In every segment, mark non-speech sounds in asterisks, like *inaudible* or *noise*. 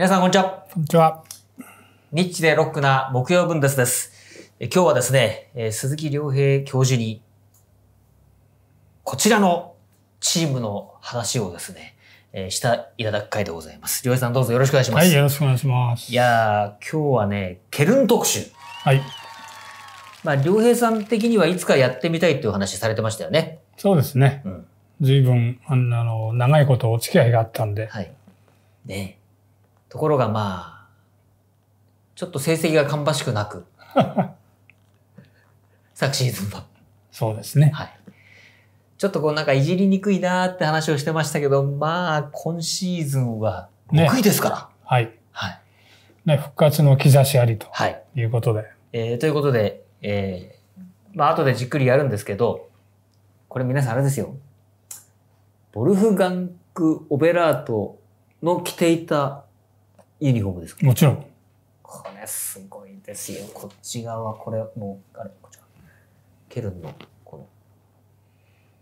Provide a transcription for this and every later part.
皆さんこんにちは。こんにちは。ニッチでロックな木曜分ですです。今日はですね、鈴木良平教授に、こちらのチームの話をですね、えしたいただく回でございます。亮平さんどうぞよろしくお願いします。はい、よろしくお願いします。いやー、今日はね、ケルン特集。はい。まあ、亮平さん的にはいつかやってみたいっていう話されてましたよね。そうですね。うん、随分、あの、長いことお付き合いがあったんで。はい。ねところがまあ、ちょっと成績が芳しくなく、*laughs* 昨シーズンは。そうですね。はい。ちょっとこうなんかいじりにくいなーって話をしてましたけど、まあ、今シーズンは得意ですから。ね、はい。はい。ね、復活の兆しありということで。えー、ということで、えー、まあ後でじっくりやるんですけど、これ皆さんあれですよ。ボルフガンク・オベラートの着ていたユニフォームですかもちろん。これすごいですよ。こっち側、これもう、あれ、こっち側。ケルンの、この、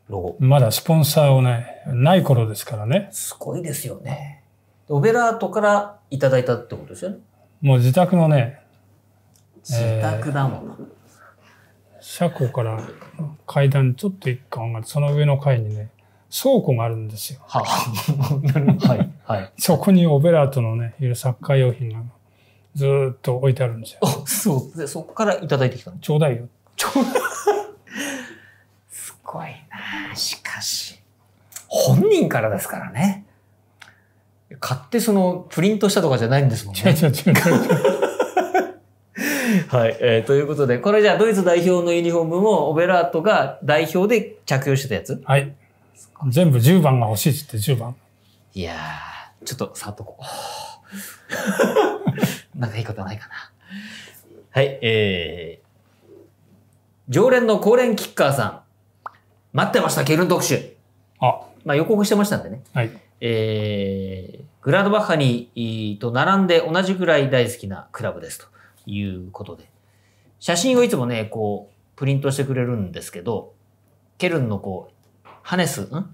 ロゴ。まだスポンサーをね、ない頃ですからね。すごいですよね。オベラートからいただいたってことですよね。もう自宅のね、自宅だもん、えー、車庫から階段ちょっと一階上がって、その上の階にね、倉庫があるんですよ。ははい、はい。そこにオペラートのね、いるサッカー用品がずっと置いてあるんですよ。あ、そう。で、そこからいただいてきたのちょうだいよ。ちょうだい。すごいなしかし。本人からですからね。買ってその、プリントしたとかじゃないんですもんね。違う違う違う。*laughs* はい、えー。ということで、これじゃあドイツ代表のユニフォームもオベラートが代表で着用してたやつはい。全部10番が欲しいって言って10番。いやー、ちょっとさっとこう。*laughs* なんかいいことないかな。はい、えー、常連の高連キッカーさん。待ってました、ケルン特集。あ。まあ予告してましたんでね。はい。えー、グラドバッハにと並んで同じぐらい大好きなクラブですということで。写真をいつもね、こう、プリントしてくれるんですけど、ケルンのこう、ハネス、ん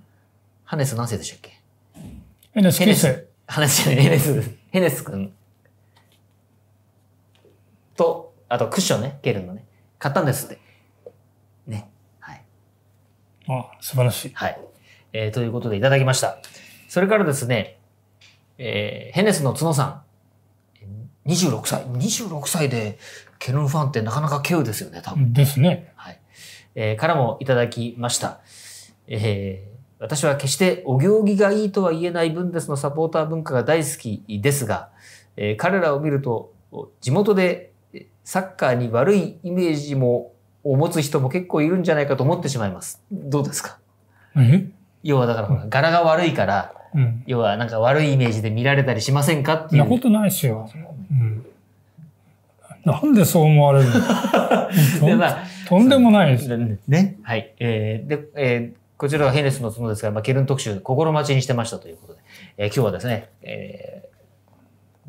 ハネス何世でしたっけヘネス9世。ハネスじゃない、ヘネス、ヘネス君と、あとクッションね、ケルンのね、買ったんですって。ね。はい。あ、素晴らしい。はい。えー、ということでいただきました。それからですね、えー、ヘネスの角さん、26歳、26歳でケルンファンってなかなか稀有ですよね、多分。ですね。はい。えー、からもいただきました。えー、私は決してお行儀がいいとは言えない分すのサポーター文化が大好きですが、えー、彼らを見ると地元でサッカーに悪いイメージもを持つ人も結構いるんじゃないかと思ってしまいます。どうですか要はだから柄が悪いから、うん、要はなんか悪いイメージで見られたりしませんかっていう。なことないですよ。うん、なんでそう思われるの *laughs* とんでもないです。ね。はい。えー、で、えーこちらがヘネスの角ですから、まあ、ケルン特集、心待ちにしてましたということで、えー、今日はですね、えー、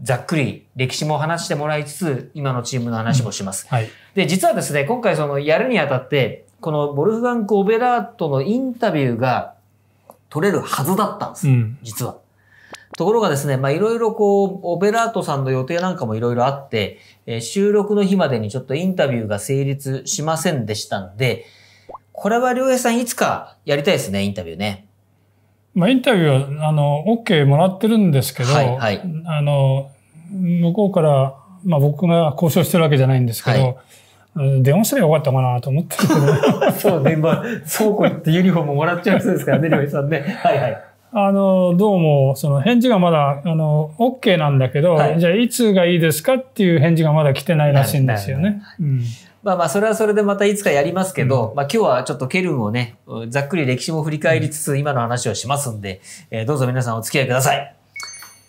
ざっくり歴史も話してもらいつつ、今のチームの話もします。うんはい、で、実はですね、今回そのやるにあたって、このボルフガンク・オベラートのインタビューが取れるはずだったんです、うん、実は。ところがですね、まいろいろこう、オベラートさんの予定なんかもいろいろあって、えー、収録の日までにちょっとインタビューが成立しませんでしたんで、これは良平さんいつかやりたいですね、インタビューね。まあ、インタビューは、あの、OK もらってるんですけど、はいはい、あの、向こうから、まあ僕が交渉してるわけじゃないんですけど、はい電話すればよかったかなと思ってるけど。*laughs* そうね、まあ、倉庫行ってユニフォームもらっちゃうやですからね、りょうさんね。はいはい。あの、どうも、その返事がまだ、あの、OK なんだけど、はい、じゃあいつがいいですかっていう返事がまだ来てないらしいんですよね。はいうんまあまあ、それはそれでまたいつかやりますけど、うん、まあ今日はちょっとケルンをね、ざっくり歴史も振り返りつつ、今の話をしますんで、えー、どうぞ皆さんお付き合いください。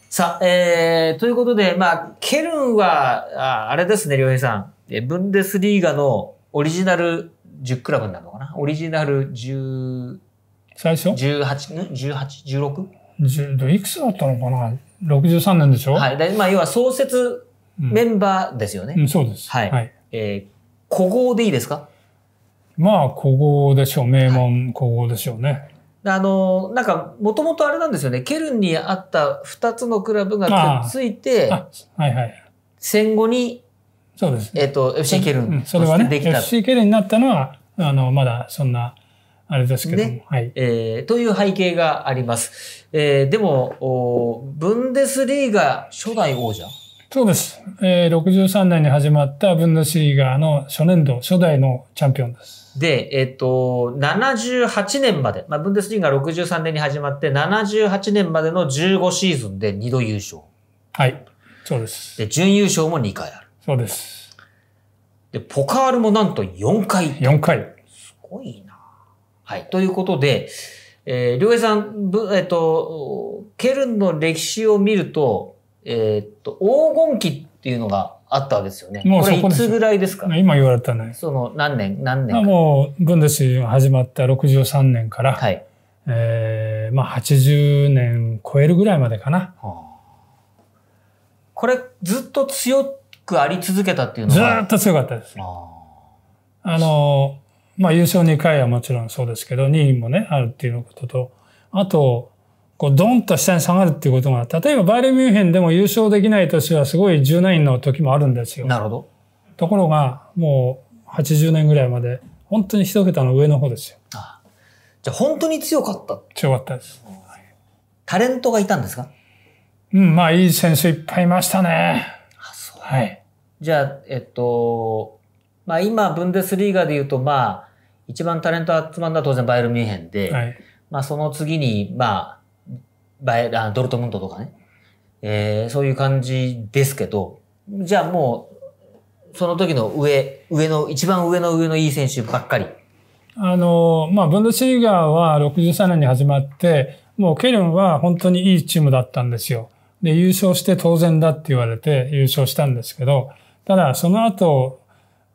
さあ、えー、ということで、まあ、ケルンは、ああれですね、良平さん。ブンデスリーガのオリジナル10クラブになるのかなオリジナル10、最初 ?18、18、16? いくつだったのかな ?63 年でしょはい。まあ、要は創設メンバーですよね。うんうん、そうです。はい。はい、えー古豪でいいですかまあ、古豪でしょう。名門古豪でしょうね。はいあの、なんか、もともとあれなんですよね。ケルンにあった2つのクラブがくっついて、はいはい。戦後に、そうです、ね。えっ、ー、と、FC ケルン、それはね、FC ケルンになったのは、あの、まだそんな、あれですけども、ね、はい。えー、という背景があります。えー、でも、おブンデスリーガ初代王者そうです。えー、63年に始まったブンデスリーガーの初年度、初代のチャンピオンです。で、えっ、ー、と、78年まで、まあ、ブンデスリーガー63年に始まって、78年までの15シーズンで2度優勝。はい。そうです。で、準優勝も2回ある。そうです。で、ポカールもなんと4回。4回。すごいな。はい。ということで、えー、りょうえさん、ぶえっ、ー、と、ケルンの歴史を見ると、えー、っと、黄金期っていうのがあったわけですよね。もうそこいつぐらいですか今言われたね。その何年、何年もう、軍事が始まった63年から、はい、えー、まあ80年超えるぐらいまでかな。これ、ずっと強くあり続けたっていうのはずっと強かったです、あ、あの、まあ優勝2回はもちろんそうですけど、2位もね、あるっていうことと、あと、こうドンと下に下がるっていうことが、例えばバイエルミュンヘンでも優勝できない年はすごい1位の時もあるんですよ。なるほど。ところが、もう80年ぐらいまで、本当に一桁の上の方ですよ。ああじゃあ本当に強かった強かったです。タレントがいたんですかうん、まあいい選手いっぱいいましたね。あ、そう。はい。じゃあ、えっと、まあ今、ブンデスリーガで言うと、まあ、一番タレント集まるのは当然バイエルミュンヘンで、はい、まあその次に、まあ、バイあドルトムントとかね、えー、そういう感じですけど、じゃあもう、その時の上、上の、一番上の上のいい選手ばっかり。あの、まあ、ブンデスリーガーは63年に始まって、もうケルンは本当にいいチームだったんですよ。で、優勝して当然だって言われて優勝したんですけど、ただその後、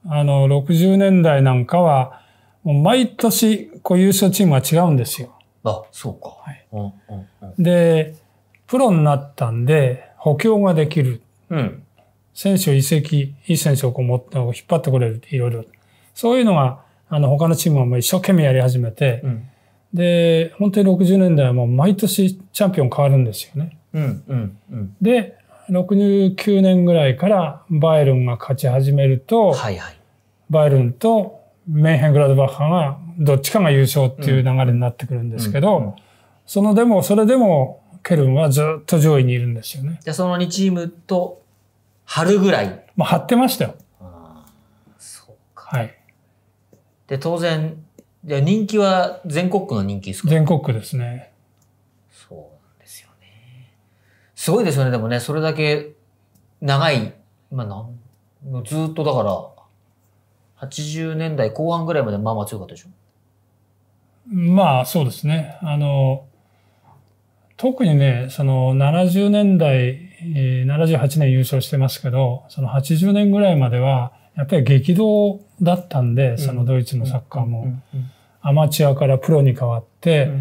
あの、60年代なんかは、もう毎年、こう優勝チームは違うんですよ。あ、そうか。で、プロになったんで、補強ができる。うん、選手を移籍、いい選手をこう持って、引っ張ってこれる、いろいろ。そういうのが、あの、他のチームはもう一生懸命やり始めて、うん、で、本当に60年代はもう毎年チャンピオン変わるんですよね。うんうんうん、で、69年ぐらいからバイルンが勝ち始めると、はいはい、バイルンとメンヘングラドバッハがどっちかが優勝っていう流れになってくるんですけど、そのでも、それでもケルンはずっと上位にいるんですよね。じゃあその2チームと春ぐらいまあ張ってましたよ。ああ、そうか。はい。で、当然、人気は全国区の人気ですか全国区ですね。そうなんですよね。すごいですよね、でもね、それだけ長い、まあ、なん、ずっとだから、80年代後半ぐらいまでまあまあ強かったでしょまあそうですね。あの、特にね、その70年代、78年優勝してますけど、その80年ぐらいまでは、やっぱり激動だったんで、そのドイツのサッカーも。アマチュアからプロに変わって、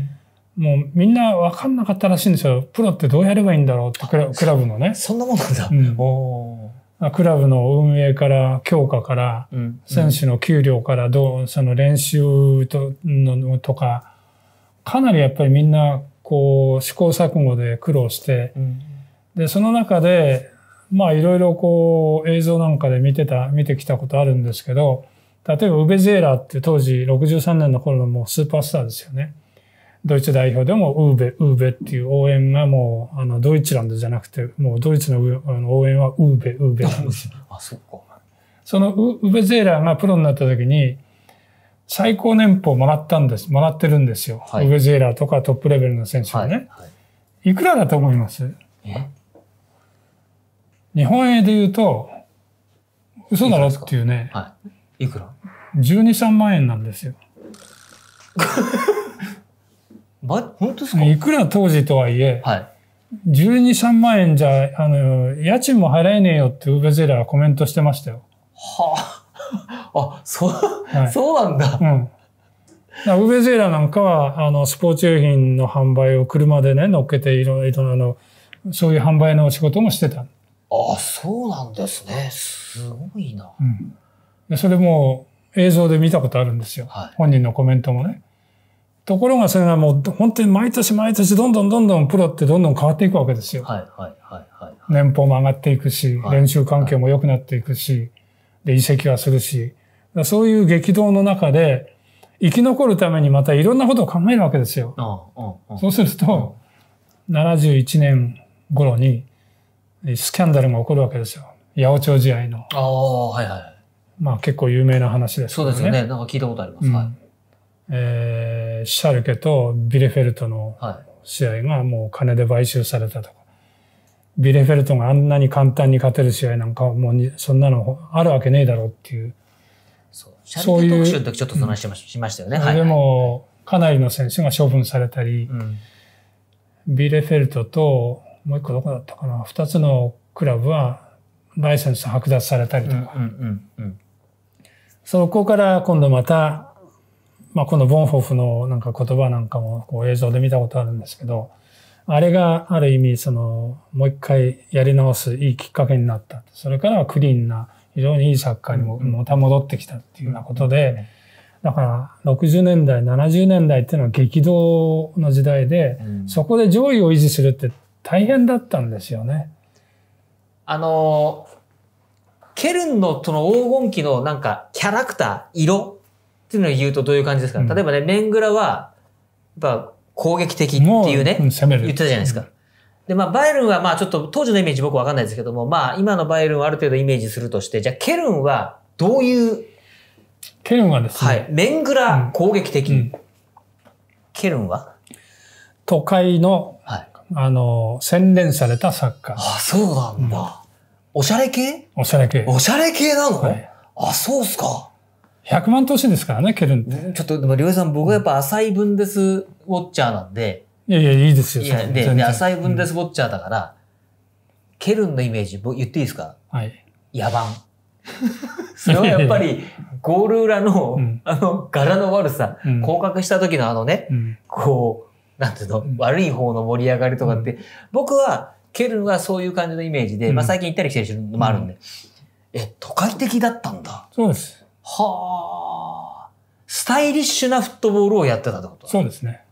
もうみんな分かんなかったらしいんですよ。プロってどうやればいいんだろうってクラブのね。そんなもんなんだ。クラブの運営から強化から、選手の給料からどうその練習とのとかかなりやっぱりみんなこう試行錯誤で苦労して、でその中でまあいろいろこう映像なんかで見てた見てきたことあるんですけど例えばウベ・ジェーラーって当時63年の頃のもうスーパースターですよね。ドイツ代表でもウーベ、ウーベっていう応援がもう、あの、ドイツランドじゃなくて、もうドイツのあの応援はウーベ、ウーベなんですよ。あ、そうか。そのウーベゼーラーがプロになった時に、最高年俸もらったんです、もらってるんですよ。はい、ウーベゼーラーとかトップレベルの選手がね。はいはい、いくらだと思います日本円で言うと、嘘だろっていうね。いはい。いくら ?12、3万円なんですよ。*laughs* 本当ですかいくら当時とはいえ、はい、12、3万円じゃ、あの、家賃も払えねえよってウーベゼーラはコメントしてましたよ。はあ、*laughs* あ、そう、はい、そうなんだ。うん。ウベゼーラなんかは、あの、スポーツ用品の販売を車でね、乗っけていろいろ、あの、そういう販売の仕事もしてた。ああ、そうなんですね。すごいな。うん。それも映像で見たことあるんですよ。はい、本人のコメントもね。ところがそれがもう本当に毎年毎年どんどんどんどんプロってどんどん変わっていくわけですよ。はいはいはいはい、年俸も上がっていくし、練習環境も良くなっていくし、で移籍はするし、そういう激動の中で生き残るためにまたいろんなことを考えるわけですよ。そうすると、71年頃にスキャンダルが起こるわけですよ。八百長試合の。ああ、はいはい。まあ結構有名な話です、ね、そうですよね。なんか聞いたことあります。うん、はい、えーー、シャルケとビレフェルトの試合がもう金で買収されたとか、ビレフェルトがあんなに簡単に勝てる試合なんかもうそんなのあるわけねえだろうっていう。そう。シャルケ特集の時ちょっとその話しましたよね。うん、でも、かなりの選手が処分されたり、うん、ビレフェルトと、もう一個どこだったかな、二つのクラブはライセンス剥奪されたりとか。そこから今度またまあ、このボンホフのなんか言葉なんかもこう映像で見たことあるんですけど、あれがある意味、その、もう一回やり直すいいきっかけになった。それからはクリーンな、非常にいい作家にも、また戻ってきたっていうようなことで、だから、60年代、70年代っていうのは激動の時代で、そこで上位を維持するって大変だったんですよね。あの、ケルンのその黄金期のなんかキャラクター、色っていうのを言うとどういう感じですか、うん、例えばね、メングラは、やっぱ攻撃的っていうね、う攻める言ってたじゃないですか。で、まあ、バイルンは、まあ、ちょっと当時のイメージ僕わかんないですけども、まあ、今のバイルンはある程度イメージするとして、じゃあ、ケルンはどういう。ケルンはですね。はい。メングラ攻撃的。うん、ケルンは都会の、はい、あの、洗練されたサッカー。あ、そうなんだ。おしゃれ系おしゃれ系。おしゃれ系なの、はい、あ、そうっすか。100万投資ですからね、ケルンって。ちょっとでも、りょうさん、僕はやっぱ浅い分ですウォッチャーなんで。いやいや、いいですよ。いや、で、浅い分ですウォッチャーだから、うん、ケルンのイメージ、僕言っていいですかはい。野蛮。*laughs* それはやっぱり、ゴール裏の、あの、柄の悪さ、降格した時のあのね、こう、なんていうの、悪い方の盛り上がりとかって、僕は、ケルンはそういう感じのイメージで、まあ最近行ったり来たりてるのもあるんで、え、都会的だったんだ。そうです。はあ。スタイリッシュなフットボールをやってたってことそうですね。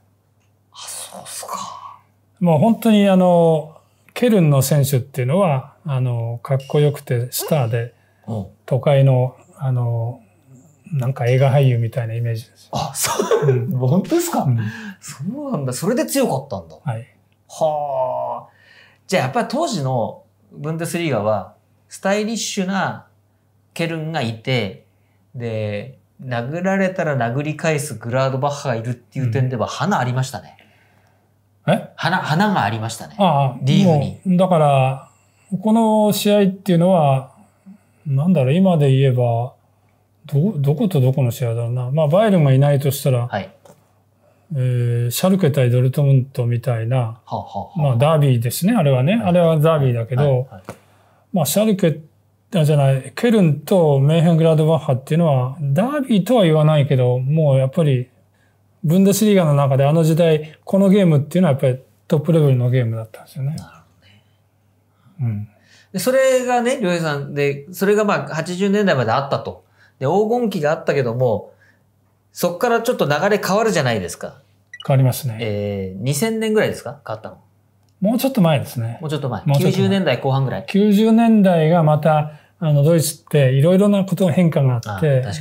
あ、そうっすか。もう本当にあの、ケルンの選手っていうのは、あの、かっこよくてスターで、うん、都会の、あの、なんか映画俳優みたいなイメージです。あ、そう、うん、本当ですか、うん、そうなんだ。それで強かったんだ。はい。はあ。じゃあやっぱり当時のブンデスリーガは、スタイリッシュなケルンがいて、で、殴られたら殴り返すグラードバッハがいるっていう点では、花ありましたね。うん、え花、花がありましたね。ああ、リーグに。だから、この試合っていうのは、なんだろう、今で言えば、ど、どことどこの試合だろうな。まあ、バイルンがいないとしたら、はい、えー、シャルケ対ドルトムントみたいな、はあはあ、まあ、ダービーですね、あれはね。はい、あれはダービーだけど、はい、まあ、シャルケじゃない、ケルンとメーヘングラードバッハっていうのは、ダービーとは言わないけど、もうやっぱり、ブンデスリーガの中であの時代、このゲームっていうのはやっぱりトップレベルのゲームだったんですよね。なるほどね。うん。で、それがね、りょうさんで、それがまあ80年代まであったと。で、黄金期があったけども、そこからちょっと流れ変わるじゃないですか。変わりますね。えー、2000年ぐらいですか変わったの。もうちょっと前ですね。もうちょっと前。前90年代後半ぐらい。90年代がまた、あの、ドイツっていろいろなこと変化があって、東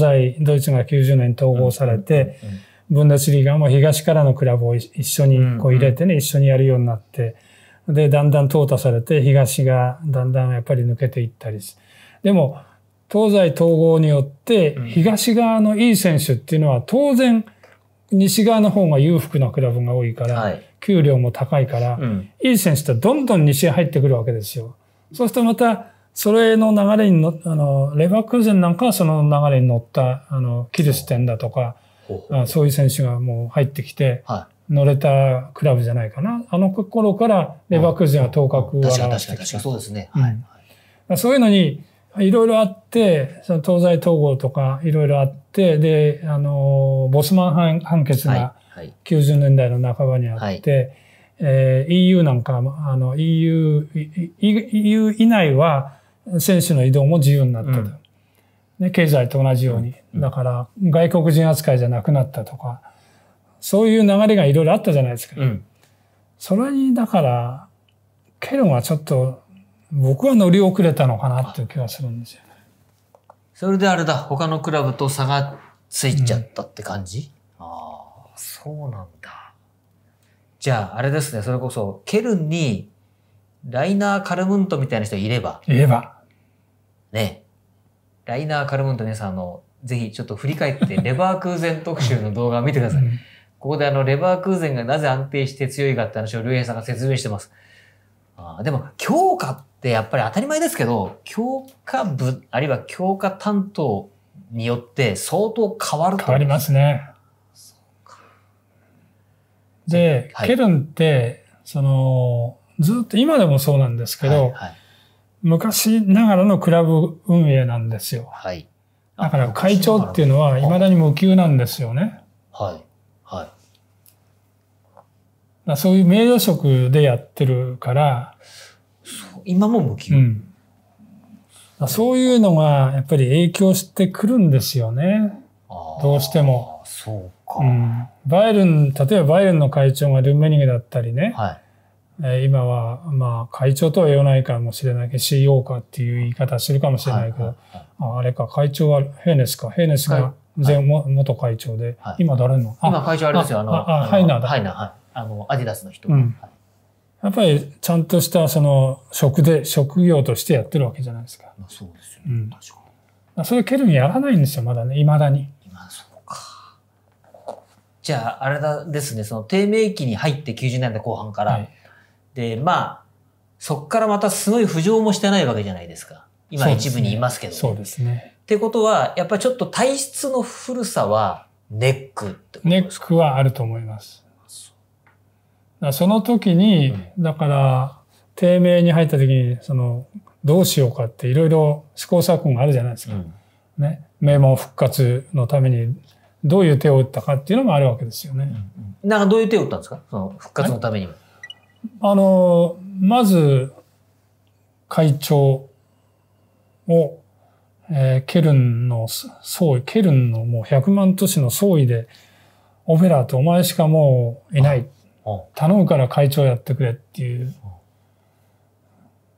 西、ドイツが90年統合されて、ブンデスリーガも東からのクラブを一緒にこう入れてね、うんうん、一緒にやるようになって、で、だんだん淘汰されて、東がだんだんやっぱり抜けていったりし。でも、東西統合によって、東側のいい選手っていうのは当然、西側の方が裕福なクラブが多いから、はい給料も高いから、うん、いい選手ってどんどん西へ入ってくるわけですよ。そうするとまた、それの流れにの、あの、レバークーゼンなんかはその流れに乗った、あの、キルステンだとか、そうそういう選手がもう入ってきて、はい、乗れたクラブじゃないかな。あの頃からレバークーゼンは頭角を現してきた。そうですね。はい。うそういうのに、いろいろあって、その東西統合とかいろいろあって、で、あの、ボスマン判決が90年代の半ばにあって、はい、えー、EU なんかあの EU, EU 以内は選手の移動も自由になったと、うんね、経済と同じように、だから外国人扱いじゃなくなったとかそういう流れがいろいろあったじゃないですか、うん、それにだからケロンはちょっと僕は乗り遅れたのかなっていう気がするんですよ、ね、それであれだ他のクラブと差がついちゃったって感じ、うんそうなんだ。じゃあ、あれですね、それこそ、ケルンに、ライナー・カルムントみたいな人いれば。いれば。ね。ライナー・カルムント皆さん、あの、ぜひちょっと振り返って、レバー空前特集の動画を見てください。ここであの、レバー空前がなぜ安定して強いかって話を竜兵さんが説明してます。あでも、強化ってやっぱり当たり前ですけど、強化部、あるいは強化担当によって相当変わると変わりますね。で、はい、ケルンって、その、ずっと今でもそうなんですけど、はいはい、昔ながらのクラブ運営なんですよ。はい、だから会長っていうのは未だに無給なんですよね。はい。はい。だそういう名誉職でやってるから、今も無給、うん、そういうのがやっぱり影響してくるんですよね。どうしても。そううん、バイルン例えばバイルンの会長がルンメニゲだったりね、はい、今はまあ会長とは言わないかもしれないけど CEO かっていう言い方するかもしれないけど、はいはいはい、あれか会長はヘーネスかヘーネスが前、はい、元会長で、はい、今誰の今会長あれですよあのああハイナーだハイナー、はい、あのアディダスの人、うん、やっぱりちゃんとしたその職で職業としてやってるわけじゃないですか、まあ、そうですよね、うん、確かにそれケルンやらないんですよまだねいまだに。じゃあ、あれだですね、その低迷期に入って90年代後半から、はい、で、まあ、そこからまたすごい浮上もしてないわけじゃないですか。今一部にいますけど、ね、そうですね。ってことは、やっぱりちょっと体質の古さはネックってことですかネックはあると思います。その時に、うん、だから、低迷に入った時に、その、どうしようかっていろいろ試行錯誤があるじゃないですか。うん、ね。名門復活のためにどういう手を打ったかっていうのもあるわけですよね。なんかどういう手を打ったんですかその復活のためにも。あの、まず、会長を、えー、ケルンの総意、ケルンのもう100万都市の総意で、オペラとお前しかもういない。頼むから会長やってくれっていう。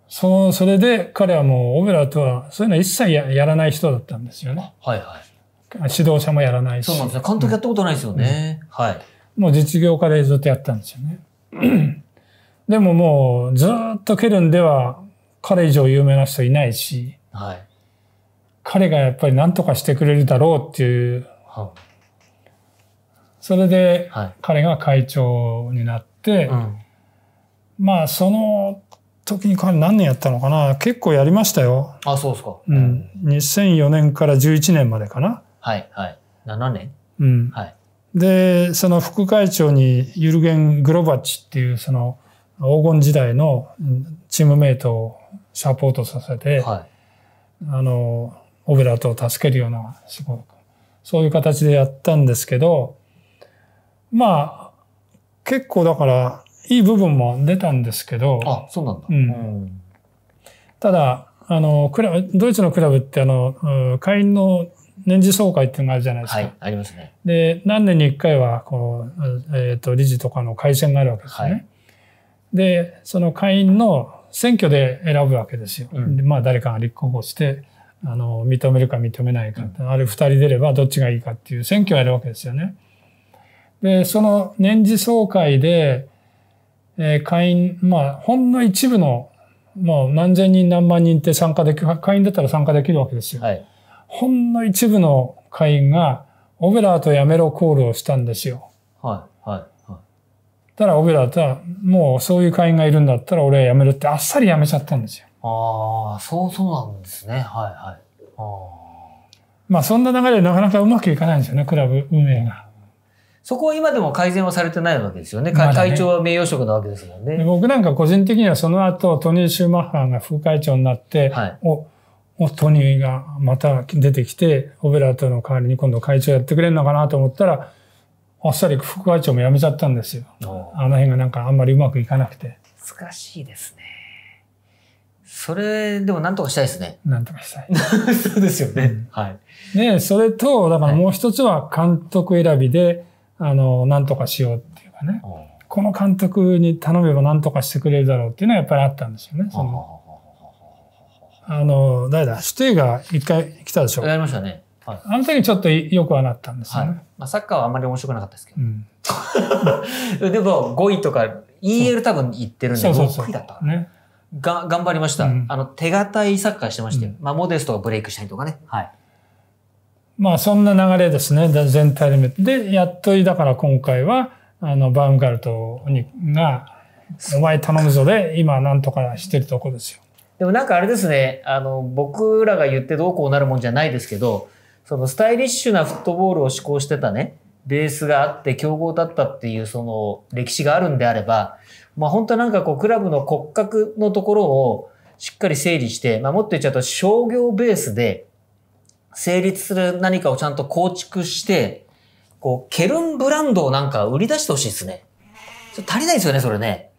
その、それで彼はもうオペラとは、そういうの一切やらない人だったんですよね。はいはい。指導者もやらないし。そうなんですね。監督やったことないですよね。うん、はい。もう実業家でずっとやったんですよね。*clears throat* でももうずっとケルンでは彼以上有名な人いないし、はい、彼がやっぱり何とかしてくれるだろうっていう、はい、それで彼が会長になって、はいうん、まあその時に彼何年やったのかな結構やりましたよ。あ、そうですか。うん。2004年から11年までかな。はいはい。7年うん。はい。で、その副会長にユルゲン・グロバッチっていうその黄金時代のチームメイトをサポートさせて、はい、あの、オブラートを助けるような仕事、そういう形でやったんですけど、まあ、結構だから、いい部分も出たんですけど、あ、そうなんだ。うん、うん、ただ、あの、クラドイツのクラブってあの、会員の年次総会っていうのがあるじゃないですか。はい、ありますね。で、何年に1回は、この、えっ、ー、と、理事とかの改選があるわけですね。はい、で、その会員の選挙で選ぶわけですよ。うん、まあ、誰かが立候補して、あの、認めるか認めないか、うん、ある2人出ればどっちがいいかっていう選挙をやるわけですよね。で、その年次総会で、えー、会員、まあ、ほんの一部の、もう何千人何万人って参加できる、会員だったら参加できるわけですよ。はいほんの一部の会員が、オベラーとやめろコールをしたんですよ。はい、はい、はい。ただ、オベラーとは、もうそういう会員がいるんだったら俺はやめるって、あっさりやめちゃったんですよ。ああ、そうそうなんですね。はい、はい。あまあ、そんな流れでなかなかうまくいかないんですよね、クラブ運営が。そこは今でも改善はされてないわけですよね。ね会長は名誉職なわけですもんね。僕なんか個人的にはその後、トニー・シューマッハが副会長になって、はい、おトニーがまた出てきて、オペラートの代わりに今度会長やってくれるのかなと思ったら、あっさり副会長も辞めちゃったんですよ。あの辺がなんかあんまりうまくいかなくて。難しいですね。それでもなんとかしたいですね。なんとかしたい。*laughs* そうですよね。はい。ねそれと、だからもう一つは監督選びで、あの、なんとかしようっていうかね。この監督に頼めばなんとかしてくれるだろうっていうのはやっぱりあったんですよね。そのあの、誰だ、シュテイが一回来たでしょ。やりましたね。はい、あの時ちょっとよくはなったんですよね、はい、まあ、サッカーはあんまり面白くなかったですけど。うん、*laughs* でも5位とか EL 多分行ってるんで、6位だったねが頑張りました、うん、あの手堅いサッカーしてましたうん、まあ、モデストがブレイクしたりとかね、はい、まあそんな流れですね全体で見てでやっとだから今回はあのバウンガルトにが「お前頼むぞで今なんとかしてるとこですよでもなんかあれですね、あの、僕らが言ってどうこうなるもんじゃないですけど、そのスタイリッシュなフットボールを志向してたね、ベースがあって強豪だったっていうその歴史があるんであれば、まあ本当なんかこうクラブの骨格のところをしっかり整理して、まあもっと言っちゃうと商業ベースで成立する何かをちゃんと構築して、こう、ケルンブランドをなんか売り出してほしいですね。ちょ足りないですよね、それね。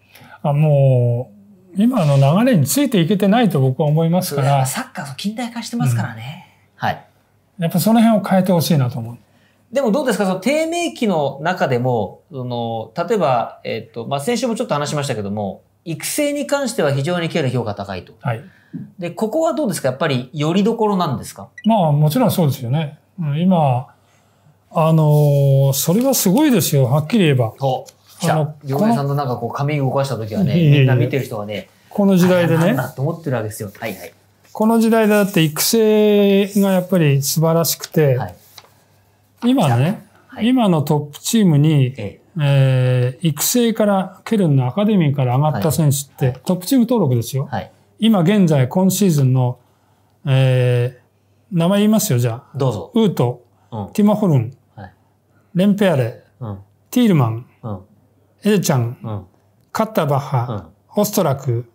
あ、もう、今の流れについていけてないと僕は思いますから。サッカーの近代化してますからね。うん、はい。やっぱその辺を変えてほしいなと思う。でもどうですかその低迷期の中でも、その、例えば、えっ、と、まあ、先週もちょっと話しましたけども、育成に関しては非常に経営の評価高いと。はい。で、ここはどうですかやっぱり、よりどころなんですかまあ、もちろんそうですよね。今、あのそれはすごいですよ。はっきり言えば。と。来た。両親さんとなんかこう髪動かした時はね、みんな見てる人はね、この時代でね。と思ってるわけですよ。はいはい。この時代だって育成がやっぱり素晴らしくて、はい、今ね、はい、今のトップチームに、ええー、育成から、ケルンのアカデミーから上がった選手って、はい、トップチーム登録ですよ。今現在、今シーズンの、えー、名前言いますよ、じゃあ。どうぞ。ウート、うん、ティマホルン、レンペアレ、うん、ティールマン、エルちゃん、勝っカッターバッハ、うオストラク、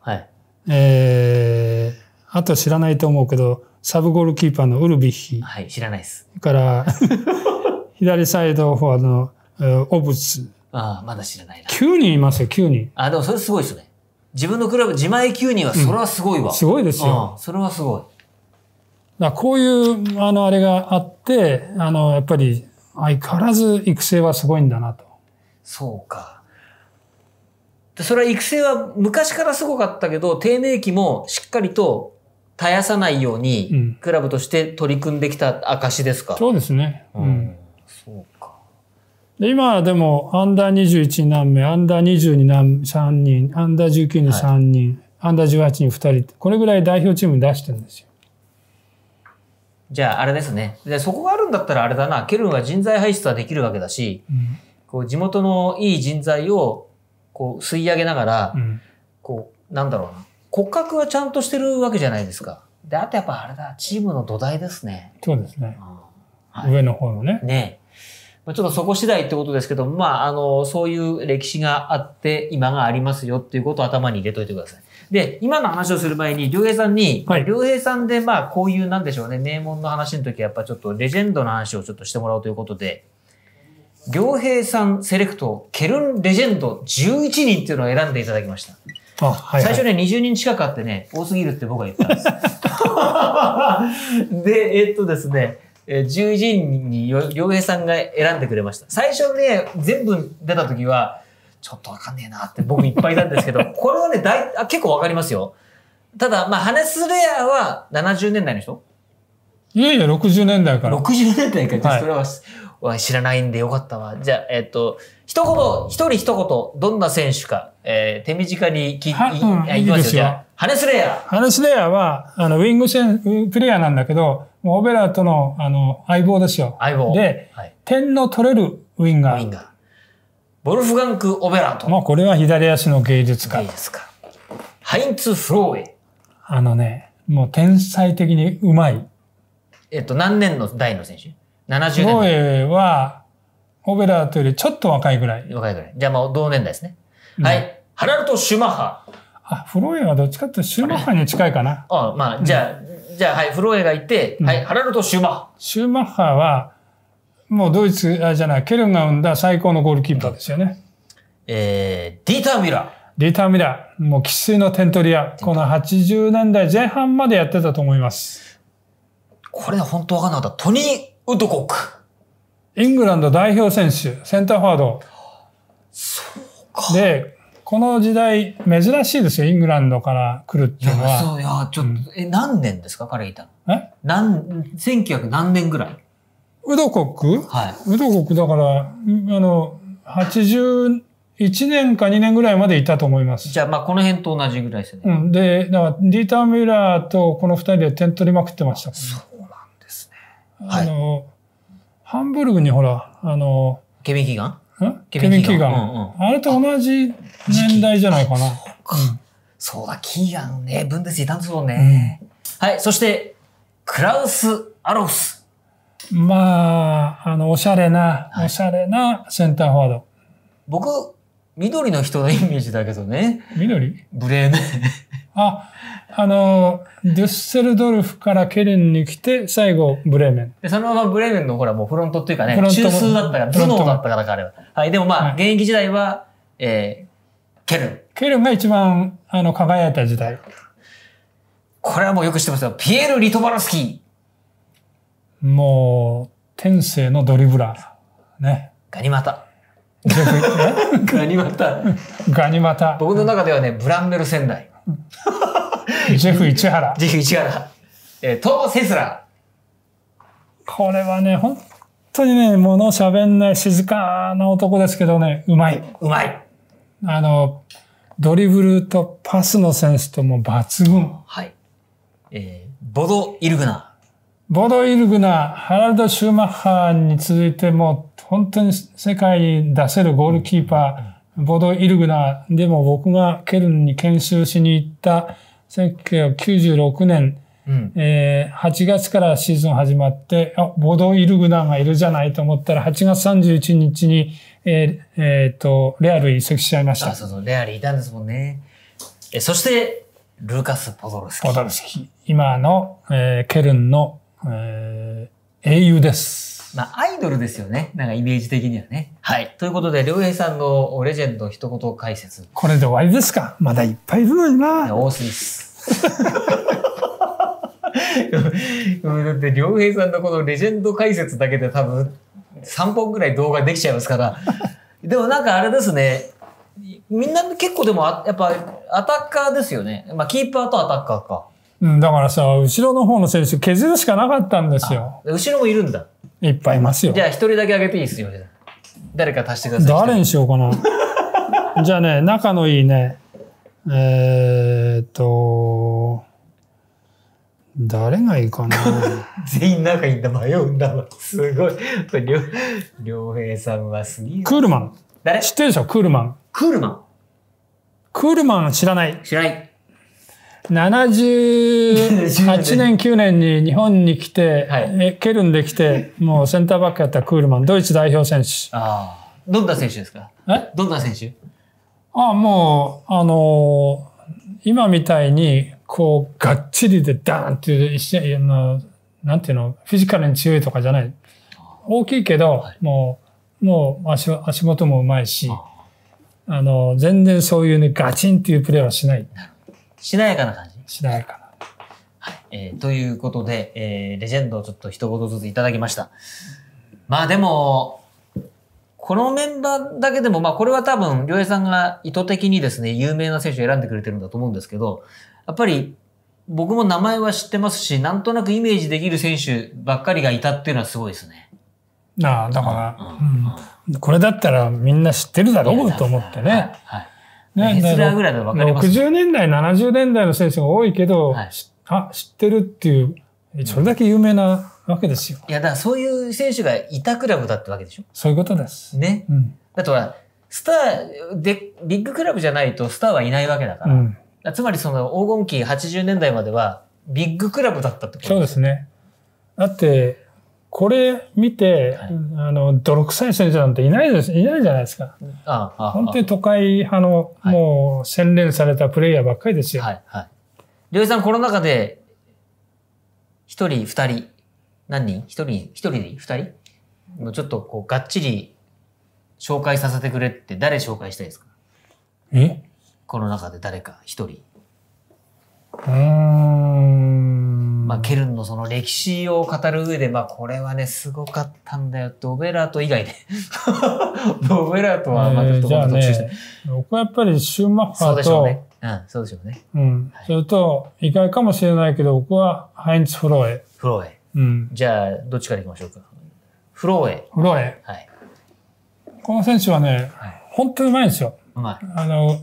えー、あと知らないと思うけど、サブゴールキーパーのウルビッヒ。はい、知らないです。から、*laughs* 左サイドフォワードのオブツ。ああ、まだ知らないな。9人いますよ、9人。あ、でもそれすごいですね。自分のクラブ、自前9人は、それはすごいわ。うん、すごいですよ。それはすごい。だこういう、あの、あれがあって、あの、やっぱり、相変わらず育成はすごいんだなと。そうか。で、それは育成は昔からすごかったけど、低迷期もしっかりと絶やさないように、クラブとして取り組んできた証ですか、うん、そうですね。うん。そうか。で今でも、アンダー21に何名、アンダー2 2に何3人、アンダー19に3人、はい、アンダー18に2人、これぐらい代表チームに出してるんですよ。じゃあ、あれですね。で、そこがあるんだったらあれだな、ケルンは人材輩出はできるわけだし、うん、こう地元のいい人材をこう吸い上げながら、うん、こう、なんだろうな。骨格はちゃんとしてるわけじゃないですか。で、あとやっぱあれだ、チームの土台ですね。そうですね。はい、上の方のね。ねちょっとそこ次第ってことですけど、まあ、あの、そういう歴史があって、今がありますよっていうことを頭に入れといてください。で、今の話をする前に、良平さんに、はい、良平さんで、まあ、こういう、なんでしょうね、名門の話の時は、やっぱちょっとレジェンドの話をちょっとしてもらおうということで、良平さんセレクト、ケルンレジェンド11人っていうのを選んでいただきました。はいはい、最初ね、20人近くあってね、多すぎるって僕は言ったんです。*laughs* で、えっとですね、11人に良平さんが選んでくれました。最初ね、全部出た時は、ちょっとわかんねえなって僕いっぱいいたんですけど、*laughs* これはね、だいあ結構わかりますよ。ただ、まあ、ハネスレアは70年代の人いやいや、60年代から。60年代から、それは、は知らないんでよかったわ。じゃあ、えっと、一言、一人一言、どんな選手か、えー、手短に聞き、うん、いきますよ。いいすハネスレイヤー。ハネスレイヤーは、あの、ウィングセンプレイヤーなんだけど、オベラとの、あの、相棒ですよ。相棒。で、はい、点の取れるウィンガー。ウィンガー。ボルフガンク・オベラと。まあ、これは左足の芸術家。芸術家。ハインツ・フローエ。あのね、もう天才的にうまい。えっと、何年の代の選手70年代。は、オベラートよりちょっと若いぐらい。若いぐらい。じゃあまあ同年代ですね。うん、はい。ハラルト・シュマッハ。あ、フローエはどっちかってシュマッハに近いかな。あまあ、じゃあ、うん、じゃあ、はい、フローエがいて、はい、ハラルト・シュマッハ。シュマッハは、もうドイツ、あじゃない、ケルンが生んだ最高のゴールキーパーですよね。えー、ディーター・ミラー。ディーター・ミラー。もう、喫水の点取り屋。この80年代前半までやってたと思います。これ本当わかんなかった。トニーウッドコック。イングランド代表選手、センターフォワード。そうか。で、この時代、珍しいですよ、イングランドから来るっていうのは。や、そう、いや、ちょっと、うん、え、何年ですか、彼いたの。え何、1900何年ぐらいウドコックはい。ウドコックだから、あの、81年か2年ぐらいまでいたと思います。じゃあ、まあ、この辺と同じぐらいですね。うん。で、だから、ディーター・ミュラーとこの2人で点取りまくってました、ね、そうあの、ハンブルグにほら、あの、ケビン・キーガンケビン・キーガン。あれと同じ年代じゃないかな。そうか、そうだ、キーガンね、ブンデスいたんですもんね、うん。はい、そして、クラウス・アロフス。まあ、あの、おしゃれな、はい、おしゃれなセンターフォワード。僕、緑の人のイメージだけどね。緑ブレーメン。あ、あの、デュッセルドルフからケルンに来て、最後、ブレーメン。で、そのままブレーメンのほら、もうフロントっていうかね、中枢だったから、頭脳だったからか、は。はい、でもまあ、はい、現役時代は、えー、ケルン。ケルンが一番、あの、輝いた時代。これはもうよく知ってますよ。ピエール・リトバロスキー。もう、天性のドリブラー。ね。ガニ股。*laughs* ガニ股。ガニ股。僕の中ではね、ブランベル仙台。ジェフ市原。ジェフ市原。えー、トー・セスラー。これはね、本当にね、ものしゃべんない静かな男ですけどね、うまい。うまい。あの、ドリブルとパスのセンスとも抜群。はい。えー、ボド・イルグナー。ボド・イルグナー、ハラルド・シューマッハーに続いても本当に世界に出せるゴールキーパー、ボド・イルグナーでも僕がケルンに研修しに行った1996年、うん、えー、8月からシーズン始まって、あ、ボド・イルグナーがいるじゃないと思ったら、8月31日に、えー、えー、と、レアル移籍しちゃいました。あ、そうそう、レアルいたんですもんね。え、そして、ルーカス・ポドルスキー。ポドルスキー。今の、えー、ケルンのえー、英雄です。まあ、アイドルですよね。なんかイメージ的にはね。はい。ということで、良平さんのレジェンド一言解説。これで終わりですかまだいっぱいいるのにな。多すぎです。*laughs* だって、良平さんのこのレジェンド解説だけで多分、3本ぐらい動画できちゃいますから。でもなんかあれですね。みんな結構でも、やっぱ、アタッカーですよね。まあ、キーパーとアタッカーか。うん、だからさ、後ろの方の選手削るしかなかったんですよ。後ろもいるんだ。いっぱいいますよ。じゃあ一人だけ上げていいですよ。誰か足してください。誰にしようかな。*laughs* じゃあね、仲のいいね、えー、っと、誰がいいかな *laughs* 全員仲いいんだ、迷うんだわ。すごい。りょ、りょうへいさんはすげえ。クールマン。誰知ってるでしょ、クールマン。クールマン。クールマン知らない。知らない。78年、9年に日本に来て、はい、ケルンで来て、もうセンターバックやったクールマン、ドイツ代表選手。あどんな選手ですかえどんな選手ああ、もう、あのー、今みたいに、こう、がっちりでダーンっていう、なんていうの、フィジカルに強いとかじゃない。大きいけど、はい、もう、もう足足元もうまいし、あの、全然そういうね、ガチンっていうプレーはしない。なるほどしなやかな感じしなやかな。はい。えー、ということで、えー、レジェンドをちょっと一言ずついただきました。まあでも、このメンバーだけでも、まあこれは多分、良平さんが意図的にですね、有名な選手を選んでくれてるんだと思うんですけど、やっぱり僕も名前は知ってますし、なんとなくイメージできる選手ばっかりがいたっていうのはすごいですね。ああ、だから、うん、うん、これだったらみんな知ってるだろうと思ってね。はい、はいね、ヒぐらいかります、60年代、70年代の選手が多いけど、はい、あ、知ってるっていう、それだけ有名なわけですよ。いや、だからそういう選手がいたクラブだってわけでしょそういうことです。ね。うん、だとは、スターで、ビッグクラブじゃないとスターはいないわけだから。うん、つまりその黄金期80年代までは、ビッグクラブだったってことそうですね。だって、これ見て、はい、あの、泥臭い選手なんていないです、いないじゃないですか。ああ本当に都会派の、はい、もう洗練されたプレイヤーばっかりですよ。はい、はい。りょうさん、この中で、一人、二人、何人一人、一人で二人もうちょっと、こう、がっちり、紹介させてくれって誰紹介したいですかえこの中で誰か一人。うん。まあ、ケルンのその歴史を語る上で、まあ、これはね、すごかったんだよ。ドベラート以外で。*laughs* ドベラートはまあ、特集して、えーね、僕はやっぱりシューマッハと、そうでしょうね。うん、そうでしょうね。うん。はい、それと、意外かもしれないけど、僕はハインツ・フローエ。フローエ。うん。じゃあ、どっちからいきましょうか。フローエ。フローエ。はい。この選手はね、はい、本当にうまいんですよ。うまい。あの、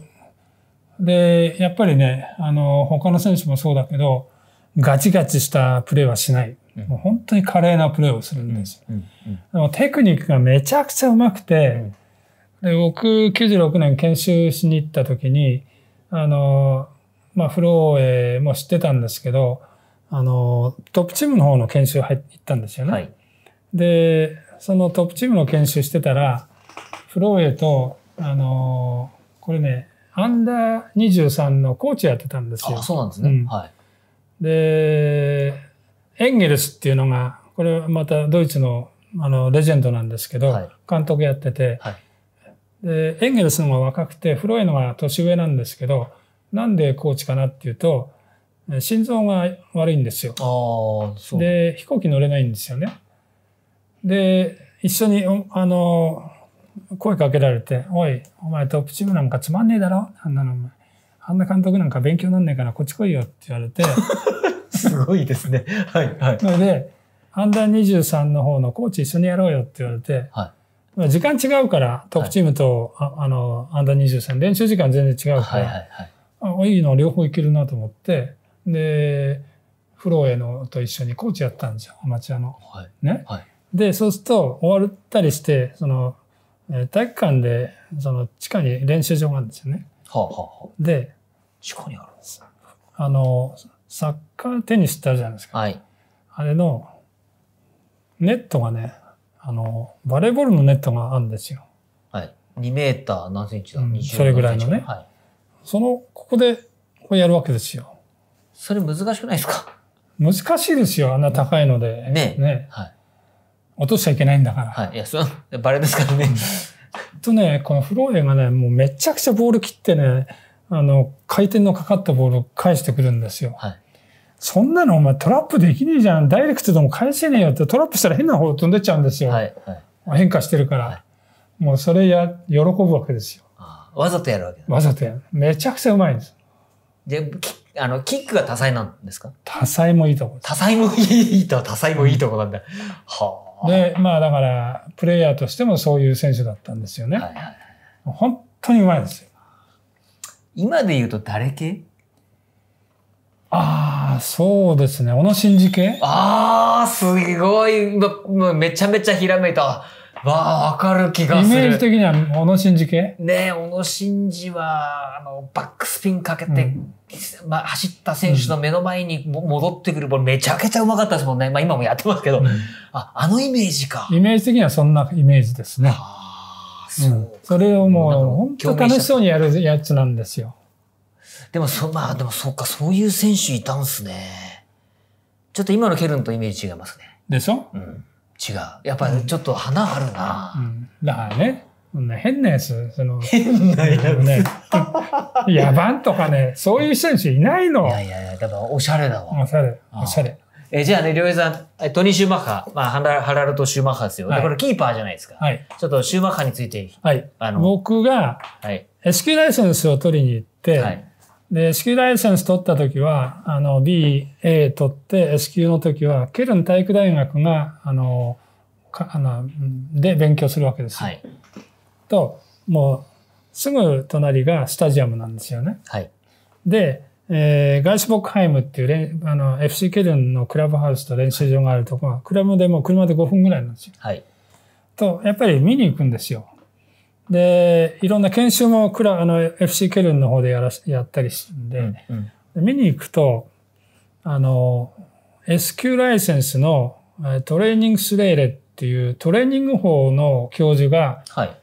で、やっぱりね、あの、他の選手もそうだけど、ガチガチしたプレーはしない。もう本当に華麗なプレーをするんですよ。でもテクニックがめちゃくちゃうまくて、で僕96年研修しに行った時に、あの、まあ、フローエも知ってたんですけど、あの、トップチームの方の研修入ったんですよね。はい、で、そのトップチームの研修してたら、フローエと、あの、これね、アンダー23のコーチやってたんですよ。あ、そうなんですね。うん、はい。で、エンゲルスっていうのが、これまたドイツのあのレジェンドなんですけど、はい、監督やってて、はい、で、エンゲルスの方が若くて、フロイのが年上なんですけど、なんでコーチかなっていうと、心臓が悪いんですよ。で、飛行機乗れないんですよね。で、一緒に、あの、声かけられて、おい、お前トップチームなんかつまんねえだろあんなの、あんな監督なんか勉強なんねえからこっち来いよって言われて *laughs* すごいですね。*laughs* はい、はい。ので、アンダー23の方のコーチ一緒にやろうよって言われて、はい、時間違うから、トップチームと、はい、ああの、アンダー23、練習時間全然違うから、はいはいはい、あいいの両方いけるなと思って、で、フローへのと一緒にコーチやったんですよ、アマチュアの。はい、ね、はい、で、そうすると、終わったりして、その、体育館で、その、地下に練習場があるんですよね。はあはあ、で、地下にあるんですあの、サッカーテニスってあるじゃないですか。はい、あれの、ネットがね、あの、バレーボールのネットがあるんですよ。はい。2メーター何センチだ、うん、それぐらいのね。はい、その、ここで、こうやるわけですよ。それ難しくないですか難しいですよ、あんな高いので。ねね、はい、落としちゃいけないんだから。はい。いや、その、バレですからね。とね、このフローエがね、もうめちゃくちゃボール切ってね、あの、回転のかかったボールを返してくるんですよ。はい、そんなのお前トラップできねえじゃん。ダイレクトでも返せねえよって、トラップしたら変な方飛んでっちゃうんですよ。はいはい、変化してるから。はい、もうそれや、喜ぶわけですよ。わざとやるわけわざとやる。めちゃくちゃうまいんです。で、あの、キックが多彩なんですか多彩もいいとこ多彩もいいと、多彩もいいとこなんだ。はあ。で、まあだから、プレイヤーとしてもそういう選手だったんですよね。はいはい、本当にうまいですよ。今で言うと誰系ああ、そうですね。小野真二系ああ、すごい、めちゃめちゃひらめいた。わあ、わかる気がする。イメージ的には、小野真二系ねえ、小野真二は、あの、バックスピンかけて、うん、まあ、走った選手の目の前に戻ってくるボール、めちゃくちゃうまかったですもんね。まあ、今もやってますけど、うん、あ、あのイメージか。イメージ的にはそんなイメージですね。あそう、うん、それをもう本当楽しそうにやるやつなんですよ。でもそ、まあでもそうか、そういう選手いたんすね。ちょっと今のケルンとイメージ違いますね。でしょうん。違う。やっぱりちょっと花あるな、うん、だからね、変なやつ、その、変なやつ。ね、*laughs* 野蛮とかね、そういう選手いないの。いやいやいや、多分おしゃれだわ。おしゃれ、おしゃれ。えー、じゃあね、りょうえさん、トニー・シューマッハ、まあ、ハラハラルト・シューマッハですよ。はい、で、これキーパーじゃないですか。はい。ちょっとシューマッハについて、はい。あの、僕が、はい。s 級ライセンスを取りに行って、はい。で、s 級ライセンス取った時は、あの、B、A 取って、s 級の時は、ケルン体育大学が、あの、かあので勉強するわけですよ。はい。と、もう、すぐ隣がスタジアムなんですよね。はい。で、えー、ガイスボックハイムっていうあの FC ケルンのクラブハウスと練習場があるとこは、クラブでも車で5分ぐらいなんですよ。はい。と、やっぱり見に行くんですよ。で、いろんな研修もクラあの FC ケルンの方でやらやったりするんで、うんうん、見に行くと、あの、SQ ライセンスのトレーニングスレーレっていうトレーニング法の教授が、はい、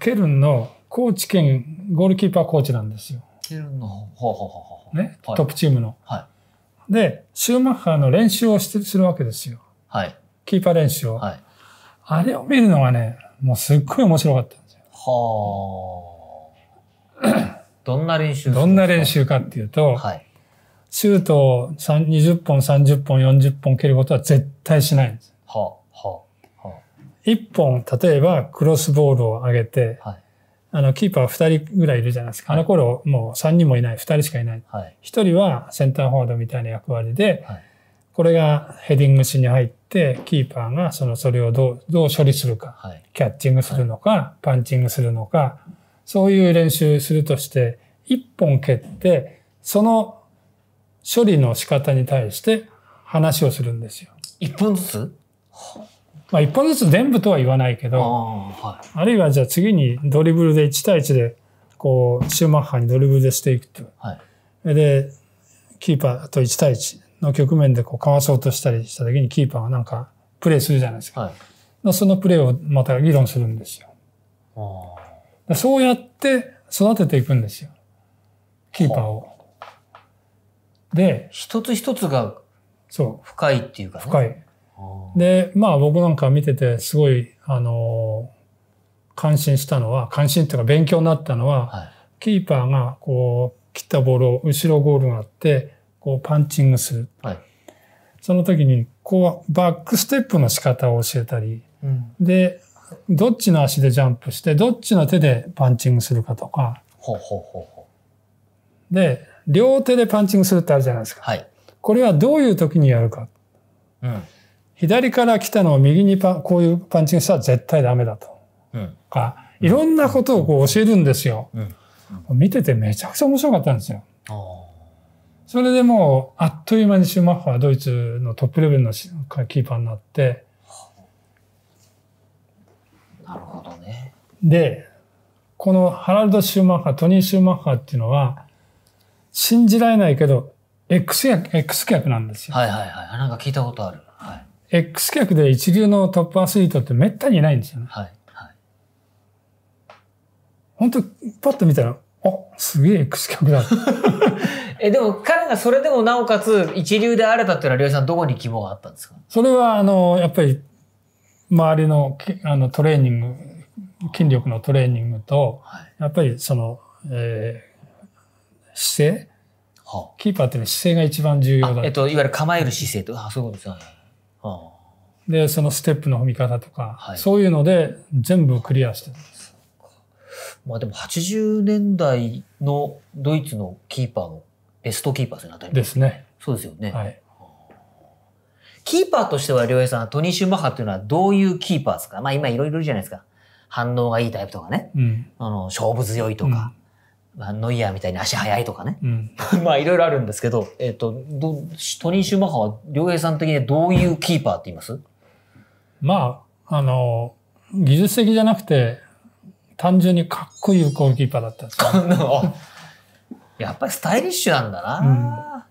ケルンの高知県ゴールキーパーコーチなんですよ。ケルンの、ほうほうほうね、はい、トップチームの。はい、で、シューマッハの練習をしてするわけですよ。はい、キーパー練習を、はい。あれを見るのがね、もうすっごい面白かったんですよ。はあ *clears throat* どんな練習どんな練習かっていうと、はい、シュートを20本、30本、40本蹴ることは絶対しないんです。はあはあはあ、1本、例えばクロスボールを上げて、はい、あの、キーパー2人ぐらいいるじゃないですか。あの頃、もう3人もいない、2人しかいない。はい、1人はセンターフォワードみたいな役割で、はい、これがヘディングしに入って、キーパーがその、それをどう、どう処理するか、はい、キャッチングするのか、パンチングするのか、そういう練習するとして、1本蹴って、その処理の仕方に対して話をするんですよ。1本ずつまあ、一本ずつ全部とは言わないけどあはい、あるいはじゃあ次にドリブルで1対1でこうシューマッハにドリブルでしていくと、はい、でキーパーと1対1の局面でこうかわそうとしたりした時にキーパーはなんかプレイするじゃないですか、はい、そのプレーをまた議論するんですよ。あそうやって育てていくんですよキーパーを。で一つ一つがそう。深いっていうか、ね、深い。で、まあ僕なんか見ててすごい、あの、感心したのは、感心っていうか勉強になったのは、はい、キーパーがこう、切ったボールを後ろゴールがあって、こうパンチングする。はい、その時に、こう、バックステップの仕方を教えたり、うん、で、どっちの足でジャンプして、どっちの手でパンチングするかとか。ほうほうほうほう。で、両手でパンチングするってあるじゃないですか。はい、これはどういう時にやるか。うん左から来たのを右にパこういうパンチングしたら絶対ダメだと。うん、か、いろんなことをこう教えるんですよ。うんうん、見ててめちゃくちゃ面白かったんですよ。それでもう、あっという間にシューマッハはドイツのトップレベルのキーパーになって。なるほどね。で、このハラルド・シューマッハ、トニー・シューマッハっていうのは、信じられないけど、X 役、X 客なんですよ。はいはいはい。なんか聞いたことある。X 客で一流のトップアスリートってめったにいないんですよね。はい。はい、本当パッと見たら、あ、すげえ X 客だ。*laughs* え、でも彼がそれでもなおかつ一流であれたっていうのは、りょうさんどこに希望があったんですかそれは、あの、やっぱり、周りのあのトレーニング、筋力のトレーニングと、はい、やっぱりその、えー、姿勢、はあ、キーパーっていうのは姿勢が一番重要だ。えっと、いわゆる構える姿勢と、あ、そういうことですね。で、そのステップの踏み方とか、はい、そういうので全部クリアしてるんです。まあでも80年代のドイツのキーパーのベストキーパーですね、当たりですね。そうですよね。はい。キーパーとしては、良平さん、トニー・シューマッハというのはどういうキーパーですかまあ今いろいろいるじゃないですか。反応がいいタイプとかね。うん、あの勝負強いとか、まあ、ノイヤーみたいに足速いとかね。うん、*laughs* まあ、いろいろあるんですけど、えっ、ー、と、ど、トニー・シューマッハは、良平さん的にどういうキーパーって言いますまあ、あの、技術的じゃなくて、単純にかっこいいゴールキーパーだったんですよ。*laughs* やっぱりスタイリッシュなんだな、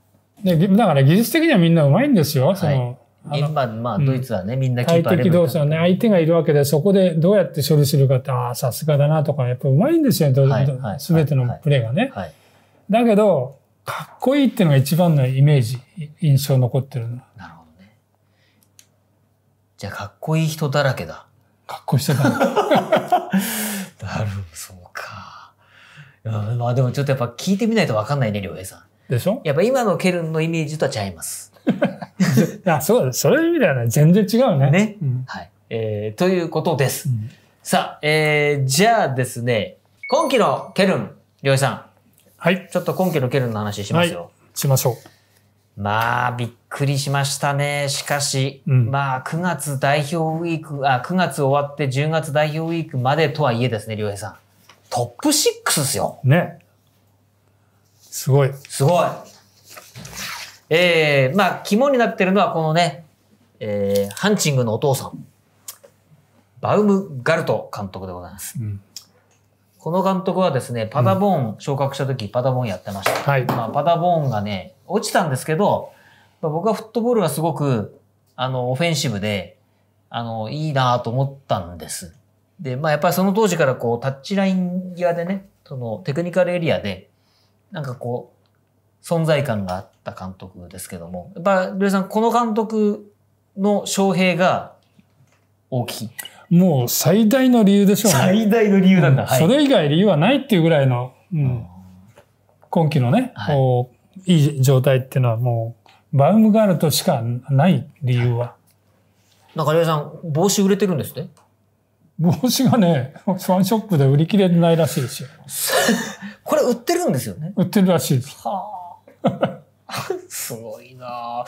うん、で。だから技術的にはみんなうまいんですよ。その、はい、今、まあ、ドイツはね、うん、みんなね、相手がいるわけで、そこでどうやって処理するかって、ああ、さすがだなとか、やっぱうまいんですよね、すべてのプレーがね。だけど、かっこいいっていうのが一番のイメージ、印象残ってるなるほどね。じゃあ、かっこいい人だらけだ。かっこいい人だらけ。*laughs* なるほど、そうか。まあでもちょっとやっぱ聞いてみないとわかんないね、良平さん。でしょやっぱ今のケルンのイメージとは違います。*laughs* *laughs* あ、そうだ、そういう意味ではね。全然違うね。ね。うん、はい。えー、ということです。うん、さあ、えー、じゃあですね、今期のケルン、りょうさん。はい。ちょっと今期のケルンの話しますよ。はい、しましょう。まあ、びっくりしましたね。しかし、うん、まあ、9月代表ウィーク、あ、9月終わって10月代表ウィークまでとはいえですね、りょうさん。トップ6ですよ。ね。すごい。すごい。えー、まあ、肝になってるのはこのね、えー、ハンチングのお父さん、バウムガルト監督でございます。うん、この監督はですね、パダボーン昇格した時、パダボーンやってました。はい、まあ、パダボーンがね、落ちたんですけど、まあ、僕はフットボールがすごく、あの、オフェンシブで、あの、いいなと思ったんです。で、まあ、やっぱりその当時からこう、タッチライン際でね、そのテクニカルエリアで、なんかこう、存在感があった監督ですけども、やっぱ、ルょさん、この監督の勝平が大きい。もう最大の理由でしょうね。最大の理由なんだ。うんはい、それ以外理由はないっていうぐらいの、うん、今季のね、はい、いい状態っていうのはもう、バウムガールとしかない理由は。なんか、りょさん、帽子売れてるんですね。帽子がね、フ *laughs* ァンショップで売り切れないらしいですよ。*laughs* これ売ってるんですよね。売ってるらしいです。はあ。*laughs* すごいな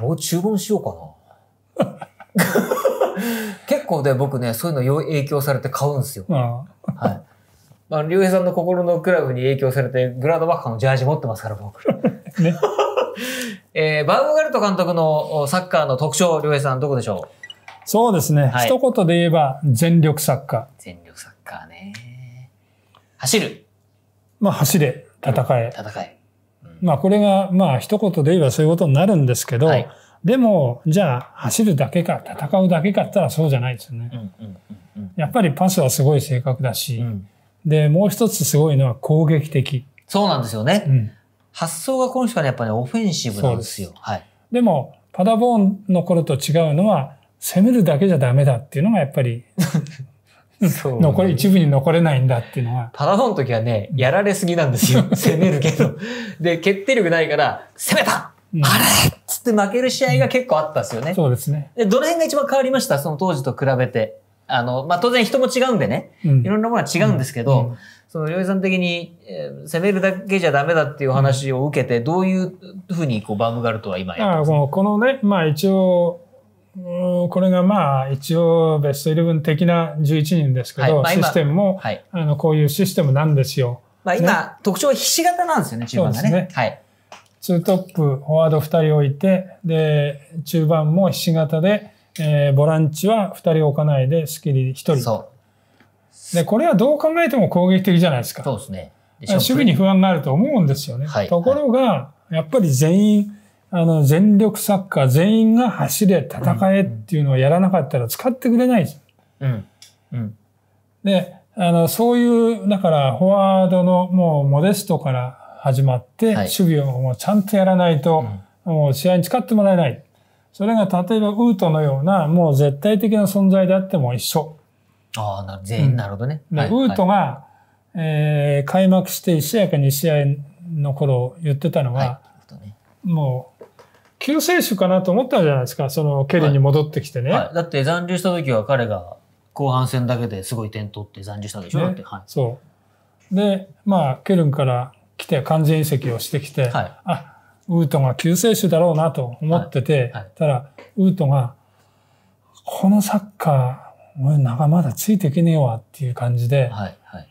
もう注文しようかな。*laughs* 結構で僕ね、そういうの影響されて買うんですよ。はい。まあ、竜兵さんの心のクラブに影響されて、グラードバッーのジャージ持ってますから、僕。*laughs* ね。えー、バウムガルト監督のサッカーの特徴、竜兵さん、どこでしょうそうですね。はい、一言で言えば、全力サッカー。全力サッカーね。走る。まあ、走れ、戦え。戦え。まあこれがまあ一言で言えばそういうことになるんですけど、はい、でもじゃあ走るだけか戦うだけかったらそうじゃないですよね。うんうんうんうん、やっぱりパスはすごい正確だし、うん、でもう一つすごいのは攻撃的。そうなんですよね。うん、発想がこの人はやっぱり、ね、オフェンシブなんですよ。すはい、でもパダボーンの頃と違うのは攻めるだけじゃダメだっていうのがやっぱり *laughs* そう残り一部に残れないんだっていうのは。パランの時はね、やられすぎなんですよ。*laughs* 攻めるけど。で、決定力ないから、攻めた、うん、あれっつって負ける試合が結構あったんですよね。そうですね。で、どの辺が一番変わりましたその当時と比べて。あの、まあ、当然人も違うんでね、うん、いろんなものは違うんですけど、うん、その、りょうさん的に、えー、攻めるだけじゃダメだっていう話を受けて、どういうふうに、こう、バームガルトは今やるああ、すの、このね、まあ一応、これがまあ一応ベストイレブン的な11人ですけど、はいまあ、システムも、はい、あのこういうシステムなんですよ。まあ、今、ね、特徴はひし形なんですよね、中盤がね。ねはい、2トップ、フォワード2人置いて、で、中盤もひし形で、えー、ボランチは2人置かないで、仕切り1人。で、これはどう考えても攻撃的じゃないですか。そうですね。守備に不安があると思うんですよね。はい、ところが、やっぱり全員、あの、全力サッカー全員が走れ、戦えっていうのをやらなかったら使ってくれないです。うん。うん。で、あの、そういう、だから、フォワードのもうモデストから始まって、守備をもうちゃんとやらないと、もう試合に使ってもらえない。それが例えばウートのような、もう絶対的な存在であっても一緒。ああ、なる全員、なるほどね。ウートが、えー、開幕して1試合か2試合の頃言ってたのは、もう救世主かなと思ったんじゃないですか、そのケリーに戻ってきてね。はいはい、だって残留した時は彼が後半戦だけですごい点取って残留したでしょ、ね、って、はい。そう。で、まあ、ケルンから来て完全移籍をしてきて、はい、あ、ウートが救世主だろうなと思ってて、ただ、ウートが、このサッカー、もうまだついていけねえわっていう感じで、はいはい、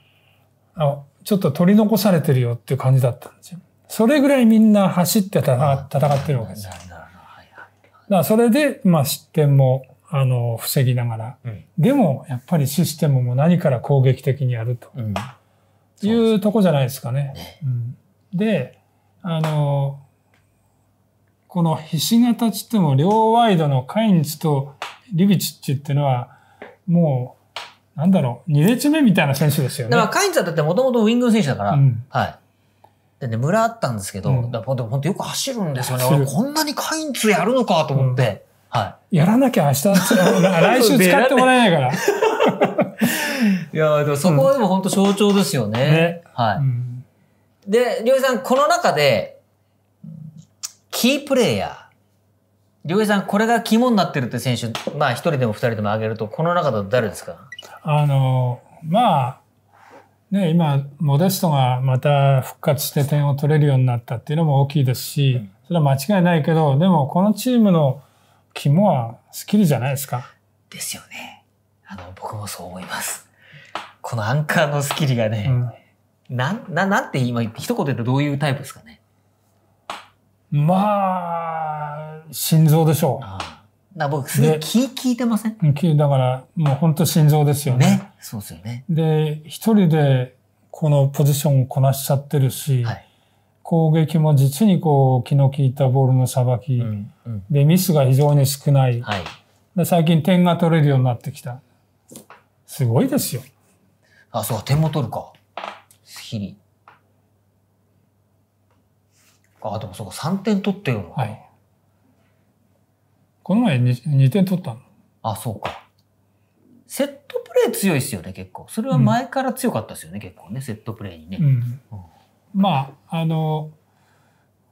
あちょっと取り残されてるよっていう感じだったんですよ。それぐらいみんな走って戦ってるわけです。だからそれで、まあ、失点もあの防ぎながら、うん、でもやっぱりシステムも何から攻撃的にやると、いう、うとこじゃないですかね。うん、であのこのひし形ちっても両ワイドのカインチとリビチッチっていうのはもうなんだろう2列目みたいな選手ですよね。だからカインチだってもともとウィングの選手だから、はい、でね、村あったんですけど、うん、本当よく走るんですよね。こんなにカインツやるのかと思って。うん、はい。やらなきゃ明日、来週使ってもらえないから。*laughs* いや、でもそこはでも本当象徴ですよね。ねはい。うん、で、りょうえさん、この中で、キープレイヤー。りょうえさん、これが肝になってるって選手、まあ一人でも二人でも挙げると、この中だと誰ですかあの、まあ、ね、今、モデストがまた復活して点を取れるようになったっていうのも大きいですし、それは間違いないけど、でもこのチームの肝はスキルじゃないですか。ですよね。あの、僕もそう思います。このアンカーのスキルがね、うん、な、な、なんて今言って、一言でどういうタイプですかね。まあ、心臓でしょう。ああな僕すげえ気聞いてません気、だからもう本当心臓ですよね。ね。そうですよね。で、一人でこのポジションをこなしちゃってるし、はい、攻撃も実にこう気の利いたボールのさばき、うんうん、で、ミスが非常に少ない、はい、で。最近点が取れるようになってきた。すごいですよ。あ、そう、点も取るか。ヒリ。あ、でもそうか、3点取ってるのか。はいこの前 2, 2点取ったの。あ、そうか。セットプレー強いですよね、結構。それは前から強かったですよね、うん、結構ね、セットプレーにね。うん、まあ、あの、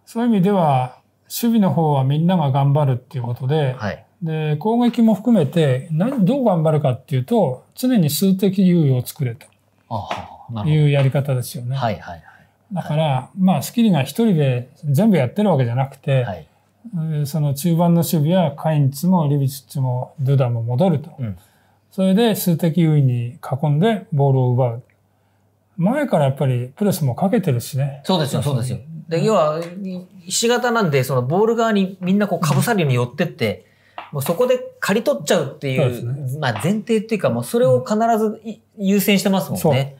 そういう意味では、守備の方はみんなが頑張るっていうことで、はい、で攻撃も含めて何どう頑張るかっていうと常に数的優位を作れとあいうやり方ですよね。はいはいはい、だから、はい、まあスキリが一人で全部やってるわけじゃなくて、はい、その中盤の守備はカインツもリビチッチもドゥダも戻ると、うん、それで数的優位に囲んでボールを奪う前からやっぱりプレスもかけてるしねそうですよそうですよで、要は石形なんでそのボール側にみんなこうかぶさるように寄ってって、もうそこで刈り取っちゃうっていう、まあ前提っていうかもうそれを必ず優先してますもんね、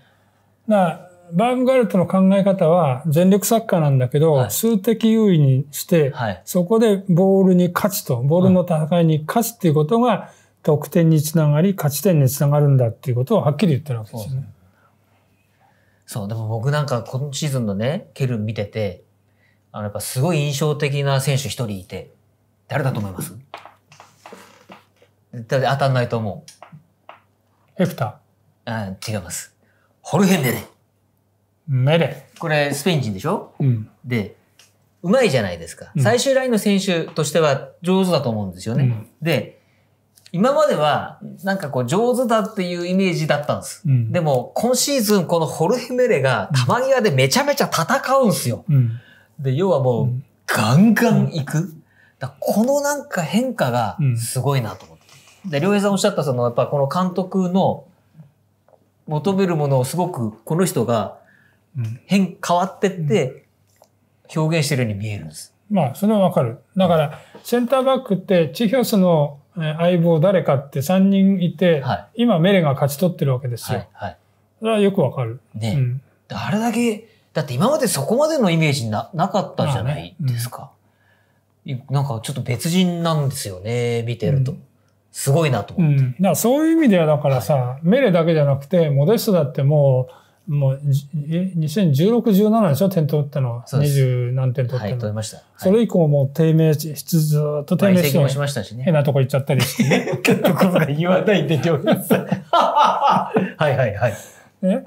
そう。バーグガルトの考え方は全力サッカーなんだけど、はい、数的優位にして、はい、そこでボールに勝つと、ボールの戦いに勝つっていうことが、得点につながり、勝ち点につながるんだっていうことをはっきり言ってるわけですよね。そう、でも僕なんか今シーズンのね、ケルン見てて、あのやっぱすごい印象的な選手一人いて、誰だと思います、絶対当たんないと思う。ヘクター。あ違います。ホルヘンデね。メレ。これ、スペイン人でしょうん。で、うまいじゃないですか。最終ラインの選手としては上手だと思うんですよね。うん、で、今までは、なんかこう、上手だっていうイメージだったんです。うん、でも、今シーズン、このホルヘメレが、玉際でめちゃめちゃ戦うんですよ。うん、で、要はもう、ガンガン行く。だこのなんか変化が、すごいなと思って。で、良平さんおっしゃった、その、やっぱこの監督の、求めるものをすごく、この人が、変、変わってって、表現してるように見えるんです。まあ、それはわかる。だから、センターバックって、チヒョスの相棒誰かって3人いて、はい、今メレが勝ち取ってるわけですよ。はい、はい、それはよくわかる。ね、うん、あれだけ、だって今までそこまでのイメージななかったじゃないですか、ねうん、なんかちょっと別人なんですよね、見てると。うん、すごいなと思って。だからそういう意味ではだからさ、はい、メレだけじゃなくて、モデストだってもう、もう、え、2016、17でしょ点取ったの。二十何点取ったの。はい、取りました。それ以降もう低迷し、ずっと低迷して、しましたしね、変なとこ行っちゃったりして、*laughs* 結局が言わないで上 *laughs* はいはいはい。ね。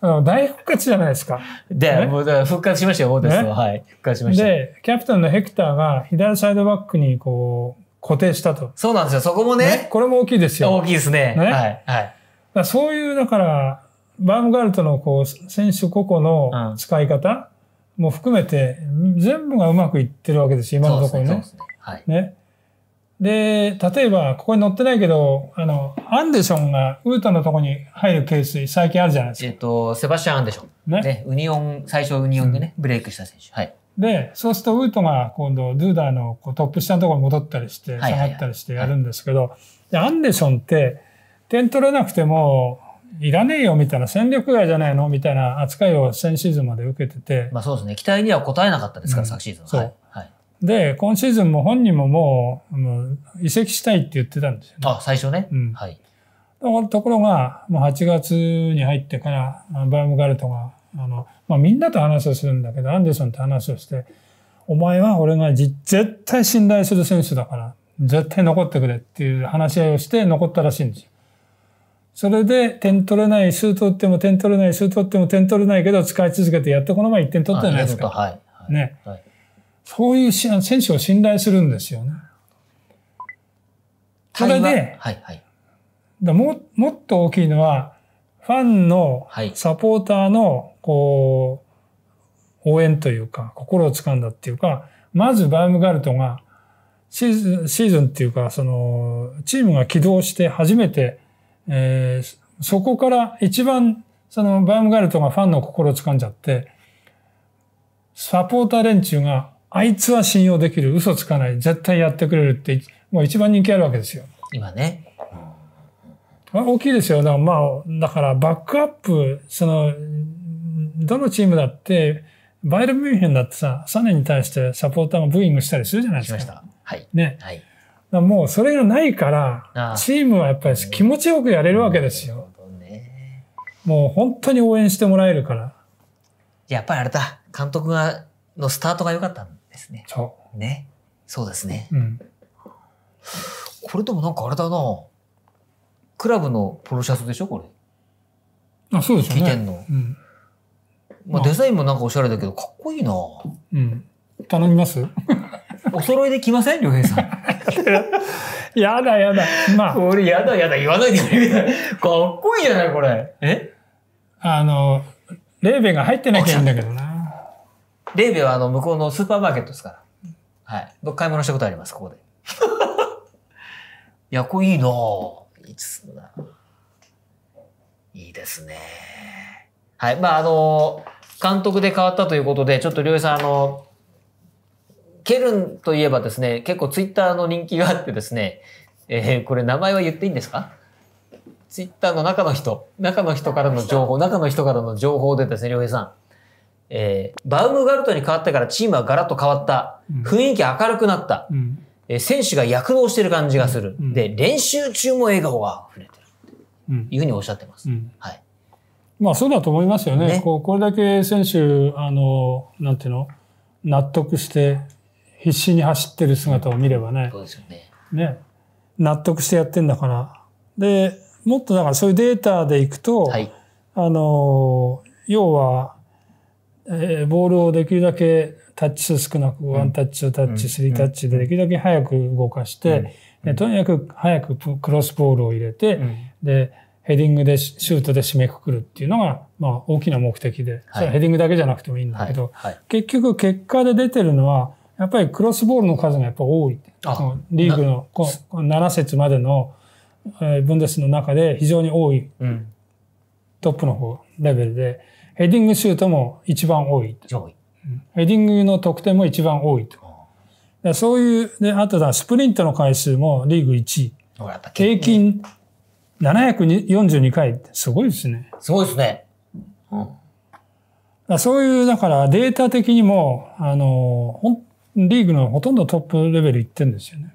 あの、大復活じゃないですか。で、ね、もう復活しましたよ、オーデスは、ね。はい。復活しました。で、キャプテンのヘクターが左サイドバックにこう、固定したと。そうなんですよ、そこもね。ねこれも大きいですよ。大きいですね。ねはい。はい。そういう、だから、バームガルトのこう選手個々の使い方も含めて、全部がうまくいってるわけです今のところね。ねはい、ねで例えばここに載ってないけどあのアンデションがウータのとこに入るケース最近あるじゃないですか。えっとセバスチャン・アンデション、ね、ウニオン最初ウニオンでね、うん、ブレイクした選手。はい、でそうするとウートが今度ドゥーダーのこうトップ下のところに戻ったりして下がったりしてやるんですけど、でアンデションって点取れなくてもいらねえよみたいな戦力外じゃないのみたいな扱いを先シーズンまで受けてて、まあ、そうですね期待には応えなかったですから、うん、昨シーズンは。はい、で今シーズンも本人ももうもう移籍したいって言ってたんですよねあ最初ね、うん、はいところが、もう8月に入ってから、バームガルトが、あの、まあ、みんなと話をするんだけど、アンデソンと話をして、お前は俺が絶対信頼する選手だから、絶対残ってくれっていう話し合いをして残ったらしいんですよ。それで点取れない、数取っても点取れない、数取っても点取れないけど使い続けてやっとこの前1点取ったじゃないですか。はい。ね、はい。そういう選手を信頼するんですよね。それで、はいはい、だももっと大きいのは、ファンの、サポーターの、こう、応援というか、心を掴んだっていうか、まずバームガルトがシーズン、シーズンっていうか、その、チームが起動して初めてえー、そこから一番そのバームガルトがファンの心を掴んじゃって、サポーター連中が、あいつは信用できる、嘘つかない、絶対やってくれるって、もう一番人気あるわけですよ。今ね。大きいですよ。だからまあ、だからバックアップ、その、どのチームだって、バイル・ミュンヘンだってさ、サネに対してサポーターがブーイングしたりするじゃないですか。しました。はい。ね。はい。もうそれがないから、チームはやっぱり気持ちよくやれるわけですよ。もう本当に応援してもらえるから。やっぱりあれだ、監督がのスタートが良かったんですね。そう。ね。そうですね。うん、これでもなんかあれだな。クラブのポロシャツでしょこれ。あ、そうですね。着てんの。うん、まあ、デザインもなんかおしゃれだけど、かっこいいな。うん。頼みますお揃いで来ません良平さん。*laughs* やだやだ。まあ。俺やだやだ言わないでくれ。かっこいいじゃないこれ。えあの、レーベが入ってなきゃいいんだけどな。レーベはあの、向こうのスーパーマーケットですから。はい。僕買い物したことあります、ここで。*laughs* いや、これいいなぁ。いいですな。いいですね。はい。まあ、あの、監督で変わったということで、ちょっとりょうさん、あの、ケルンといえばですね、結構ツイッターの人気があってですね、えー、これ名前は言っていいんですかツイッターの中の人、中の人からの情報、中の人からの情報でですね、両平さん。えー、バウムガルトに変わってからチームはガラッと変わった。雰囲気明るくなった。うん、えー、選手が躍動してる感じがする。うん、で、練習中も笑顔が溢れてる。いうふうにおっしゃってます。うん、はい。まあそうだと思いますよね。ねこうこれだけ選手、あの、なんていうの、納得して必死に走ってる姿を見ればね。そうですね。ね。納得してやってんだから。で、もっとだからそういうデータでいくと、はい、あの、要は、えー、ボールをできるだけタッチ数少なく、ワンタッチ、ツータッチ、スリータッチでできるだけ早く動かして、でとにかく早くクロスボールを入れて、で、ヘディングで、シュートで締めくくるっていうのが、まあ大きな目的で、それはヘディングだけじゃなくてもいいんだけど、結局結果で出てるのは、やっぱりクロスボールの数がやっぱ多い。リーグのこ7節までの、えですの中で非常に多い、うん、トップの方、レベルで、ヘディングシュートも一番多い。多いうん、ヘディングの得点も一番多いと。そういう、で、あとだ、スプリントの回数もリーグ1位。平均742回ってすごいですね。すごいですね。うん、そういう、だからデータ的にも、あの、本リーグのほとんどトップレベル行ってんですよね。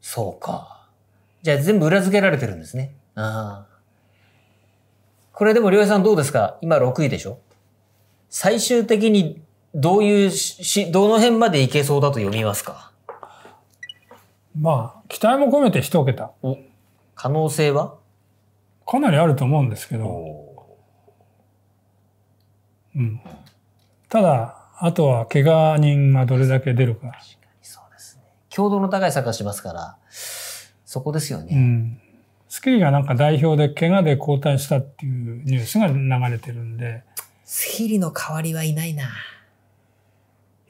そうか。じゃあ全部裏付けられてるんですね。ああ。これでも、りょうさんどうですか今6位でしょ最終的にどういうし、どの辺までいけそうだと読みますかまあ、期待も込めて一桁。お可能性はかなりあると思うんですけど。うん。ただ、あとは怪我人がどれだけ出るか。確かにそうですね。強度の高いサッカーしますから、そこですよね。うん。スキーがなんか代表で怪我で交代したっていうニュースが流れてるんで。スヒリの代わりはいないな。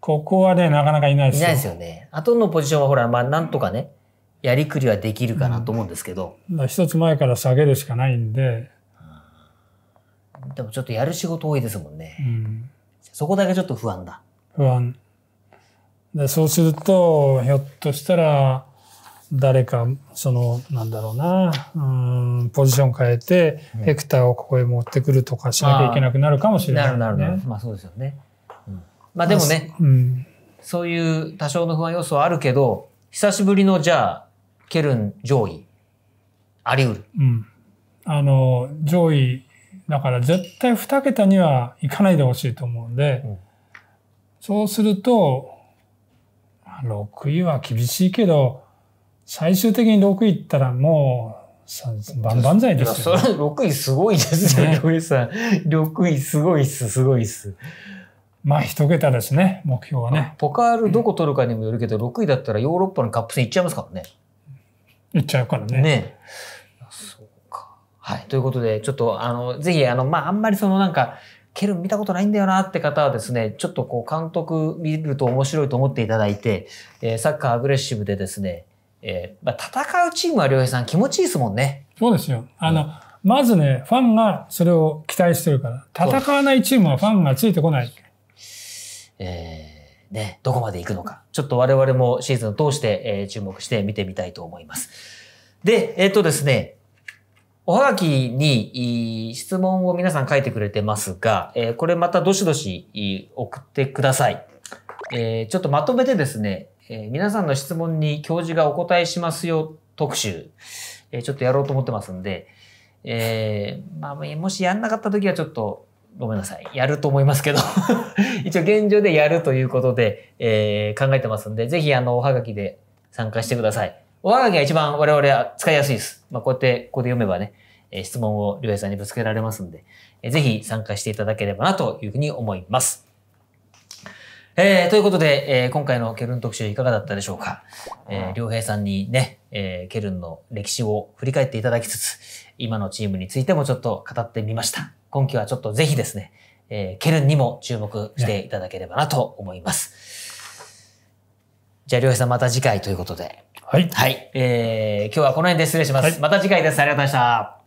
ここはね、なかなかいないですよ。いないですよね。後のポジションはほら、まあなんとかね、やりくりはできるかなと思うんですけど。うん、一つ前から下げるしかないんで。でもちょっとやる仕事多いですもんね。うんそこだけちょっと不安だ。不安。で、そうすると、ひょっとしたら、誰か、その、なんだろうな、うん、ポジション変えて、ヘクターをここへ持ってくるとかしなきゃいけなくなるかもしれない、ね、なるなるなる。まあそうですよね。うん、まあでもね、うん、そういう多少の不安要素はあるけど、久しぶりの、じゃあ、ケルン上位、あり得る。うん。あの、上位だから絶対2桁にはいかないでほしいと思うんで、うん、そうすると、6位は厳しいけど、最終的に6位いったらもう、万々歳ですよ、ね。それ6位すごいですよ、ね、井上さん。6位すごいっす、すごいっす。まあ一桁ですね、目標はね。ポカールどこ取るかにもよるけど、6位だったらヨーロッパのカップ戦いっちゃいますからね。いっちゃうからね。ね。はい、ということで、ちょっと、あの、ぜひ、あの、まあ、あんまりそのなんか、ケルン見たことないんだよなって方はですね、ちょっとこう、監督見ると面白いと思っていただいて、えー、サッカーアグレッシブでですね、えー、まあ、戦うチームは良平さん気持ちいいですもんね。そうですよ。あの、うん、まずね、ファンがそれを期待してるから、戦わないチームはファンがついてこない。えー、ね、どこまで行くのか、ちょっと我々もシーズンを通して、えー、注目して見てみたいと思います。で、えっ、ー、とですね、おはがきに質問を皆さん書いてくれてますが、えこれまたどしどし送ってください。えちょっとまとめてですね、え皆さんの質問に教授がお答えしますよ特集、えちょっとやろうと思ってますんで、えまもしやんなかった時はちょっとごめんなさい。やると思いますけど *laughs* 一応現状でやるということで、え考えてますんで、ぜひあの、おはがきで参加してください。おはがきが一番我々は使いやすいです。まあ、こうやってここで読めばね、え質問をりょうやさんにぶつけられますんで、えー、ぜひ参加していただければなというふうに思います。えー、ということで、えー、今回のケルン特集いかがだったでしょうか。えー、良平さんにね、えー、ケルンの歴史を振り返っていただきつつ、今のチームについてもちょっと語ってみました。今季はちょっとぜひですね、えー、ケルンにも注目していただければなと思います。じゃあ、良平さんまた次回ということで。はい。はい。えー、今日はこの辺で失礼します。はい、また次回です。ありがとうございました。